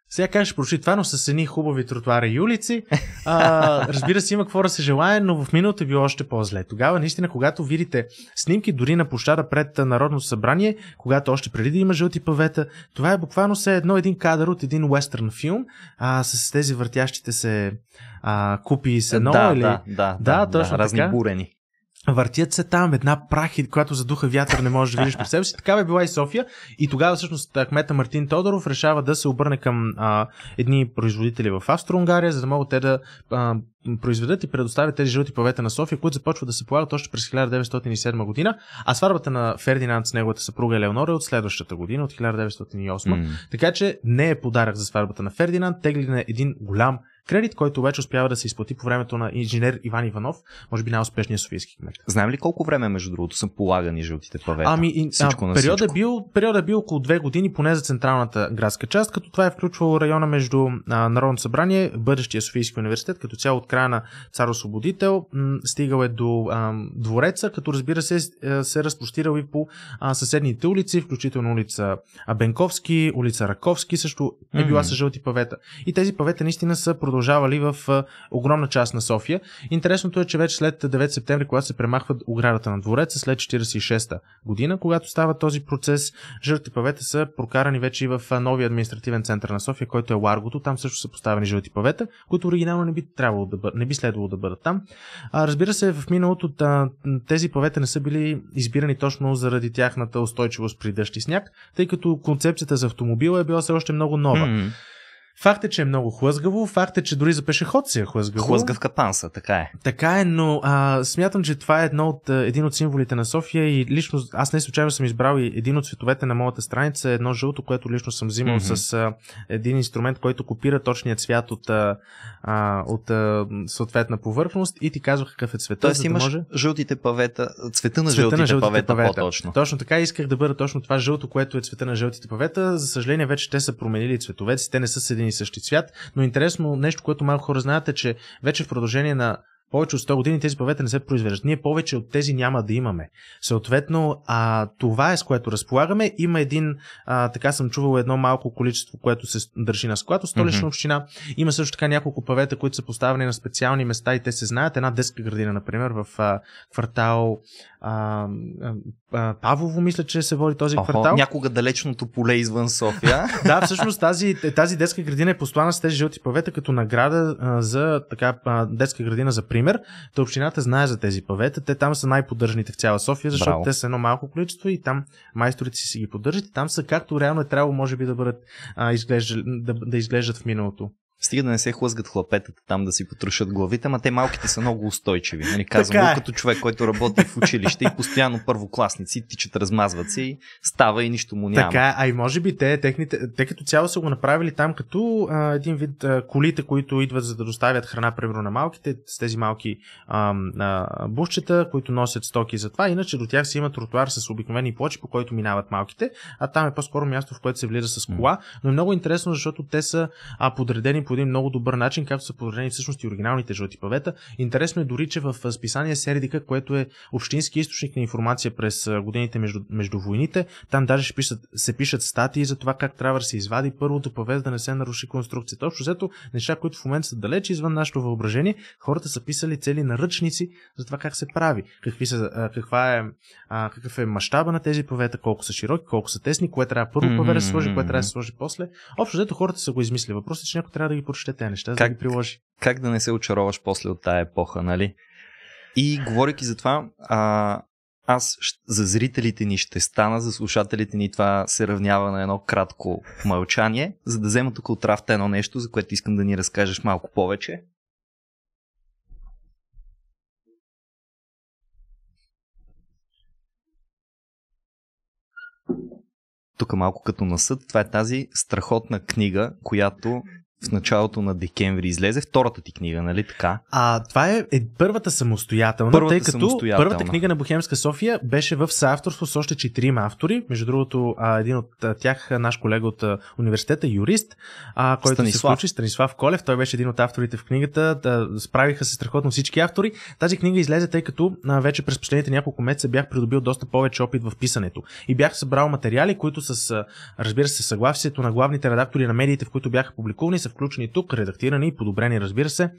сега кажеш, прочи това, но с едни хубави тротуари и улици. А, разбира се, има какво да се желая, но в миналото е било още по-зле. Тогава, наистина, когато видите снимки дори на площада пред Народното събрание, когато още преди да има жълти павета, това е буквално все едно един кадър от един уестърн филм а, с тези въртящите се а, купи и сено. Да, или... да, да, да, да, точно да, разни така. бурени. Въртят се там една прахи, която задуха вятър, не можеш да видиш пред себе си. Такава е била и София. И тогава всъщност кмета Мартин Тодоров решава да се обърне към а, едни производители в Австро-Унгария, за да могат те да а, произведат и предоставят тези жълти павета на София, които започват да се полагат още през 1907 година, а сварбата на Фердинанд с неговата съпруга Елеонора е от следващата година, от 1908. Mm. Така че не е подарък за сварбата на Фердинанд, Теглина на един голям Кредит, който вече успява да се изплати по времето на инженер Иван Иванов, може би най-успешният софийски кмет. Знаем ли колко време, между другото, са полагани жълтите павета? Ами, периодът а, е на Бил, периода е бил около две години, поне за централната градска част, като това е включвало района между а, Народното събрание, бъдещия Софийски университет, като цяло от края на цар Освободител, м- стигал е до а, двореца, като разбира се, се разпростирал и по а, съседните улици, включително улица Абенковски, улица Раковски, също е била mm-hmm. с жълти павета. И тези павета наистина са продължавали в огромна част на София. Интересното е, че вече след 9 септември, когато се премахват оградата на двореца, след 46-та година, когато става този процес, жълти павета са прокарани вече и в новия административен център на София, който е Ларгото. Там също са поставени жълти павета, които оригинално не би, трябвало да бъ... не би следвало да бъдат там. А, разбира се, в миналото тези павета не са били избирани точно заради тяхната устойчивост при дъжд и сняг, тъй като концепцията за автомобила е била все още много нова. Mm-hmm. Факт е, че е много хлъзгаво, факт е, че дори за пешеходци е хлъзгаво. Хлъзгав капанса, така е. Така е, но а, смятам, че това е едно от, един от символите на София и лично аз не случайно съм избрал и един от цветовете на моята страница, едно жълто, което лично съм взимал mm-hmm. с а, един инструмент, който копира точния цвят от, а, от а, съответна повърхност и ти казвах какъв е цвета. Тоест имаш да може... жълтите павета, цвета на цвета жълтите, жълтите павета, павета, по-точно. Точно така исках да бъда точно това жълто, което е цвета на жълтите павета. За съжаление, вече те са променили цветовете, те не са с един един и същи цвят. Но е интересно нещо, което малко хора знаят е, че вече в продължение на повече от 100 години тези плавета не се произвеждат. Ние повече от тези няма да имаме. Съответно, а, това е с което разполагаме. Има един, а, така съм чувал, едно малко количество, което се държи на склад столична mm-hmm. община. Има също така няколко павета, които са поставени на специални места и те се знаят. Една детска градина, например, в а, квартал а, а, Павлово, мисля, че се води този Охо, квартал. Някога далечното поле извън София. да, всъщност тази, тази детска градина е послана с тези жълти павета като награда а, за така а, детска градина за пример. Та общината знае за тези павета. Те там са най-поддържаните в цяла София, защото Браво. те са едно малко количество и там майсторите си, си ги поддържат. И там са както реално е трябвало, може би, да бъдат а, изглежда, да, да изглеждат в миналото стига да не се хлъзгат хлапетата там да си потрушат главите, ама те малките са много устойчиви. Нали? Казвам е. като човек, който работи в училище и постоянно първокласници тичат, размазват се и става и нищо му няма. Така, е, а и може би те, техните, те като цяло са го направили там като а, един вид а, колите, които идват за да доставят храна, примерно на малките, с тези малки а, а, бушчета, които носят стоки за това. Иначе до тях си има тротуар с обикновени плочи, по който минават малките, а там е по-скоро място, в което се влиза с кола. Но е много интересно, защото те са а, подредени по един много добър начин, както са подредени всъщност и оригиналните жълти павета. Интересно е дори, че в списание Сердика, което е общински източник на информация през годините между, между войните, там даже ще пишат, се пишат статии за това как трябва да се извади първото павет, да не се наруши конструкцията. Общо взето, неща, които в момента са далеч извън нашето въображение, хората са писали цели наръчници за това как се прави, какви са, каква е, какъв е мащаба на тези павета, колко са широки, колко са тесни, кое трябва първо паве да се сложи, кое трябва да се сложи после. Общо взето хората са го измислили. Въпросът е, че някой трябва да ги прочете тези неща, как, да ги приложи. Как да не се очароваш после от тая епоха, нали? И говоряки за това, а, аз за зрителите ни ще стана, за слушателите ни това се равнява на едно кратко мълчание, за да взема тук от рафта едно нещо, за което искам да ни разкажеш малко повече. Тук малко като съд, това е тази страхотна книга, която в началото на декември излезе втората ти книга, нали така? А това е, е първата самостоятелна, първата тъй като самостоятелна. първата книга на Бохемска София беше в съавторство с още четирима автори. Между другото, а, един от тях, наш колега от а, университета, юрист, а, който Станислав. се включи, Станислав Колев, той беше един от авторите в книгата. Да, справиха се страхотно всички автори. Тази книга излезе, тъй като а, вече през последните няколко месеца бях придобил доста повече опит в писането. И бях събрал материали, които с, разбира се, съгласието на главните редактори на медиите, в които бяха публикувани, са включени тук, редактирани и подобрени, разбира се.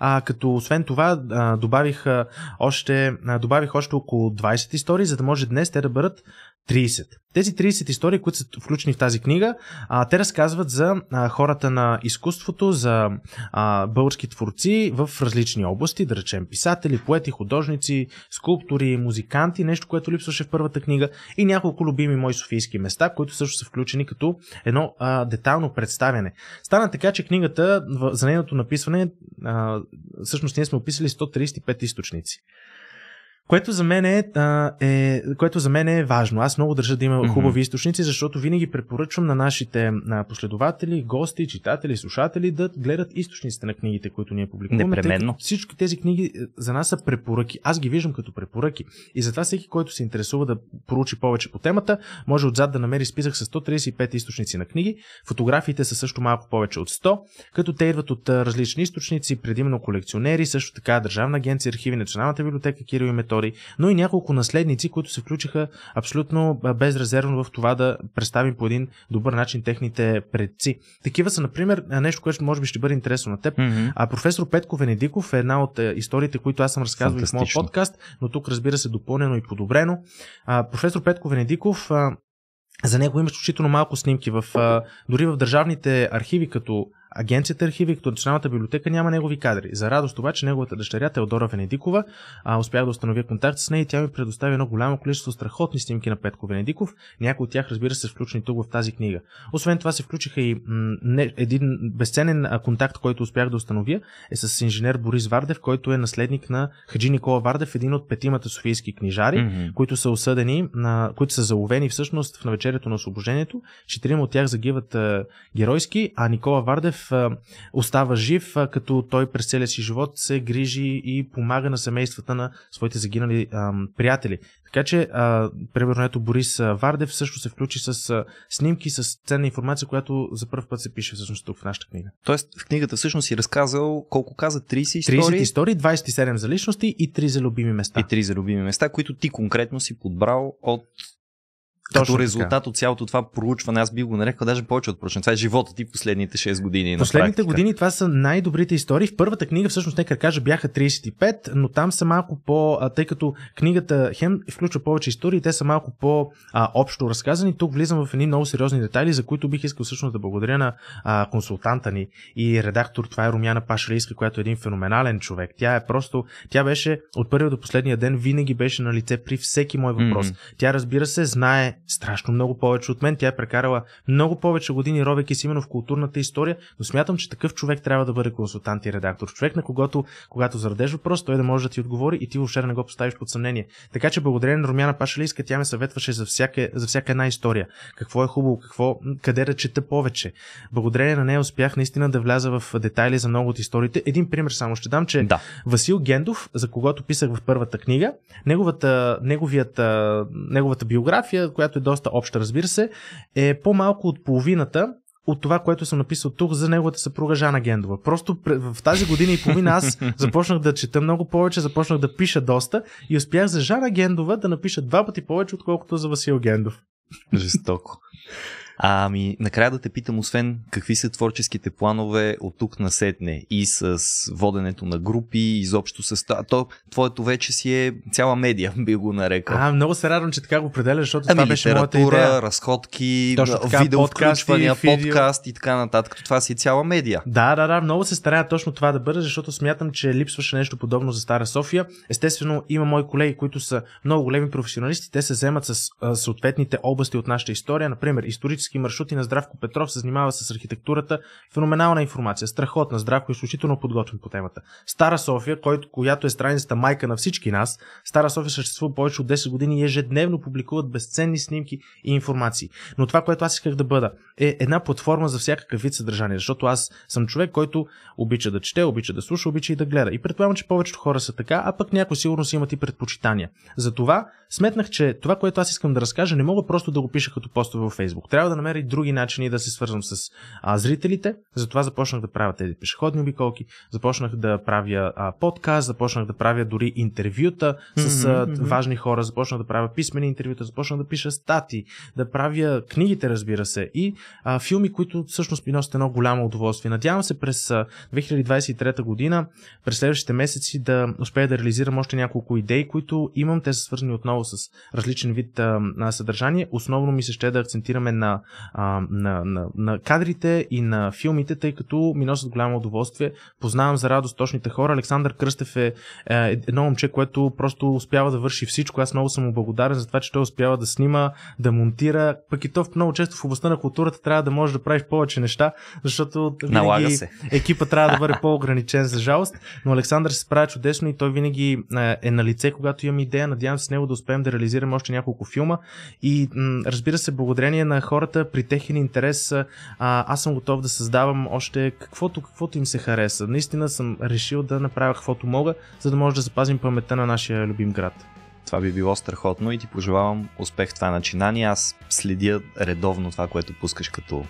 А, като освен това, а, добавих, а, още, а, добавих още около 20 истории, за да може днес те да бъдат 30. Тези 30 истории, които са включени в тази книга, а, те разказват за а, хората на изкуството, за а, български творци в различни области, да речем писатели, поети, художници, скулптори, музиканти, нещо, което липсваше в първата книга и няколко любими мои софийски места, които също са включени като едно а, детайлно представяне. Стана така, че книгата за нейното написване, а, всъщност ние сме описали 135 източници. Което за мен е, а, е, което за мен е важно. Аз много държа да има mm-hmm. хубави източници, защото винаги препоръчвам на нашите на последователи, гости, читатели, слушатели да гледат източниците на книгите, които ние публикуваме. Непременно. Тъй, всички тези книги е, за нас са препоръки. Аз ги виждам като препоръки. И затова всеки, който се интересува да проучи повече по темата, може отзад да намери списък с 135 източници на книги. Фотографиите са също малко повече от 100, като те идват от различни източници, предимно колекционери, също така Държавна агенция архиви, Националната библиотека Кирил и Метод територии, но и няколко наследници, които се включиха абсолютно безрезервно в това да представим по един добър начин техните предци. Такива са, например, нещо, което може би ще бъде интересно на теб. Mm-hmm. А професор Петко Венедиков е една от историите, които аз съм разказвал в моят подкаст, но тук разбира се допълнено и подобрено. А, професор Петко Венедиков за него има изключително малко снимки. В, дори в държавните архиви, като Агенцията архиви като Националната библиотека няма негови кадри. За радост обаче неговата дъщеря Теодора Венедикова а, успях да установя контакт с нея и тя ми предостави едно голямо количество страхотни снимки на Петко Венедиков. Някои от тях разбира се включени тук в тази книга. Освен това се включиха и м- не, един безценен контакт, който успях да установя е с инженер Борис Вардев, който е наследник на Хаджи Никола Вардев, един от петимата софийски книжари, mm-hmm. които са осъдени, на, които са заловени всъщност в навечерието на освобождението. Четирима от тях загиват а, геройски, а Никола Вардев остава жив, като той през целия си живот се грижи и помага на семействата на своите загинали приятели. Така че, примерно, ето Борис Вардев също се включи с снимки, с ценна информация, която за първ път се пише всъщност тук в нашата книга. Тоест, в книгата всъщност си разказал колко каза 30 истории. 30 истории, 27 за личности и 3 за любими места. И 3 за любими места, които ти конкретно си подбрал от точно като резултат така. от цялото това проучване, аз би го нарекал даже повече от проучване. Това е живота ти последните 6 години. Последните години това са най-добрите истории. В първата книга, всъщност, нека кажа, бяха 35, но там са малко по. Тъй като книгата Хем включва повече истории, те са малко по-общо разказани. Тук влизам в едни много сериозни детайли, за които бих искал всъщност да благодаря на а, консултанта ни и редактор. Това е Румяна Пашалийска, която е един феноменален човек. Тя е просто. Тя беше от първия до последния ден, винаги беше на лице при всеки мой въпрос. Mm-hmm. Тя, разбира се, знае страшно много повече от мен. Тя е прекарала много повече години, ровейки си именно в културната история, но смятам, че такъв човек трябва да бъде консултант и редактор. Човек, на когото, когато зарадеш въпрос, той да може да ти отговори и ти въобще не го поставиш под съмнение. Така че благодарение на Румяна Пашалийска, тя ме съветваше за всяка, за всяка една история. Какво е хубаво, какво, къде да чета повече. Благодарение на нея успях наистина да вляза в детайли за много от историите. Един пример само ще дам, че да. Васил Гендов, за когото писах в първата книга, неговата, неговията, неговата биография, която която е доста обща, разбира се, е по-малко от половината от това, което съм написал тук за неговата съпруга Жана Гендова. Просто в тази година и половина аз започнах да чета много повече, започнах да пиша доста и успях за Жана Гендова да напиша два пъти повече, отколкото за Васил Гендов. Жестоко. Ами, накрая да те питам, освен какви са творческите планове от тук на сетне и с воденето на групи, изобщо с... това. То, твоето вече си е цяла медия, би го нарекал. А, много се радвам, че така го определяш, защото ами, това беше моята идея. разходки, Точно така, видео включвания, подкаст и така нататък. Това си е цяла медия. Да, да, да, много се старая точно това да бъде, защото смятам, че липсваше нещо подобно за Стара София. Естествено, има мои колеги, които са много големи професионалисти, те се вземат с съответните области от нашата история, например, исторически туристически маршрути на Здравко Петров се занимава с архитектурата. Феноменална информация, страхотна. Здравко е изключително подготвен по темата. Стара София, който, която е страницата майка на всички нас, Стара София съществува повече от 10 години и ежедневно публикуват безценни снимки и информации. Но това, което аз исках да бъда, е една платформа за всякакъв вид съдържание, защото аз съм човек, който обича да чете, обича да слуша, обича и да гледа. И предполагам, че повечето хора са така, а пък някои сигурно си имат и предпочитания. Затова сметнах, че това, което аз искам да разкажа, не мога просто да го пиша като постове във Facebook. Трябва да да намеря и други начини да се свързвам с а, зрителите. Затова започнах да правя тези пешеходни обиколки, започнах да правя а, подкаст, започнах да правя дори интервюта с а, важни хора, започнах да правя писмени интервюта, започнах да пиша стати, да правя книгите, разбира се, и а, филми, които всъщност ми носят едно голямо удоволствие. Надявам се през 2023 година, през следващите месеци да успея да реализирам още няколко идеи, които имам. Те са свързани отново с различен вид а, на съдържание. Основно ми се ще да акцентираме на а, на, на, на кадрите и на филмите, тъй като ми носят голямо удоволствие. Познавам за радост точните хора. Александър Кръстев е, е едно момче, което просто успява да върши всичко. Аз много съм му благодарен за това, че той успява да снима, да монтира. Пък и то много често в областта на културата трябва да можеш да правиш повече неща, защото винаги екипа трябва да бъде по-ограничен за жалост. Но Александър се справя чудесно и той винаги е, е на лице, когато имам идея. Надявам се с него да успеем да реализираме още няколко филма. И разбира се, благодарение на хората, хората, при техен интерес. А, аз съм готов да създавам още каквото, каквото им се хареса. Наистина съм решил да направя каквото мога, за да може да запазим паметта на нашия любим град. Това би било страхотно и ти пожелавам успех в това начинание. Аз следя редовно това, което пускаш като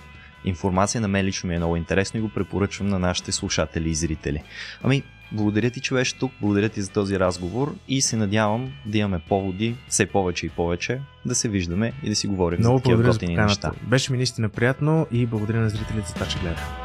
информация. На мен лично ми е много интересно и го препоръчвам на нашите слушатели и зрители. Ами, благодаря ти, беше тук, благодаря ти за този разговор и се надявам да имаме поводи все повече и повече да се виждаме и да си говорим Много за такива готини неща. Беше ми наистина приятно и благодаря на зрителите за това, че гледаха.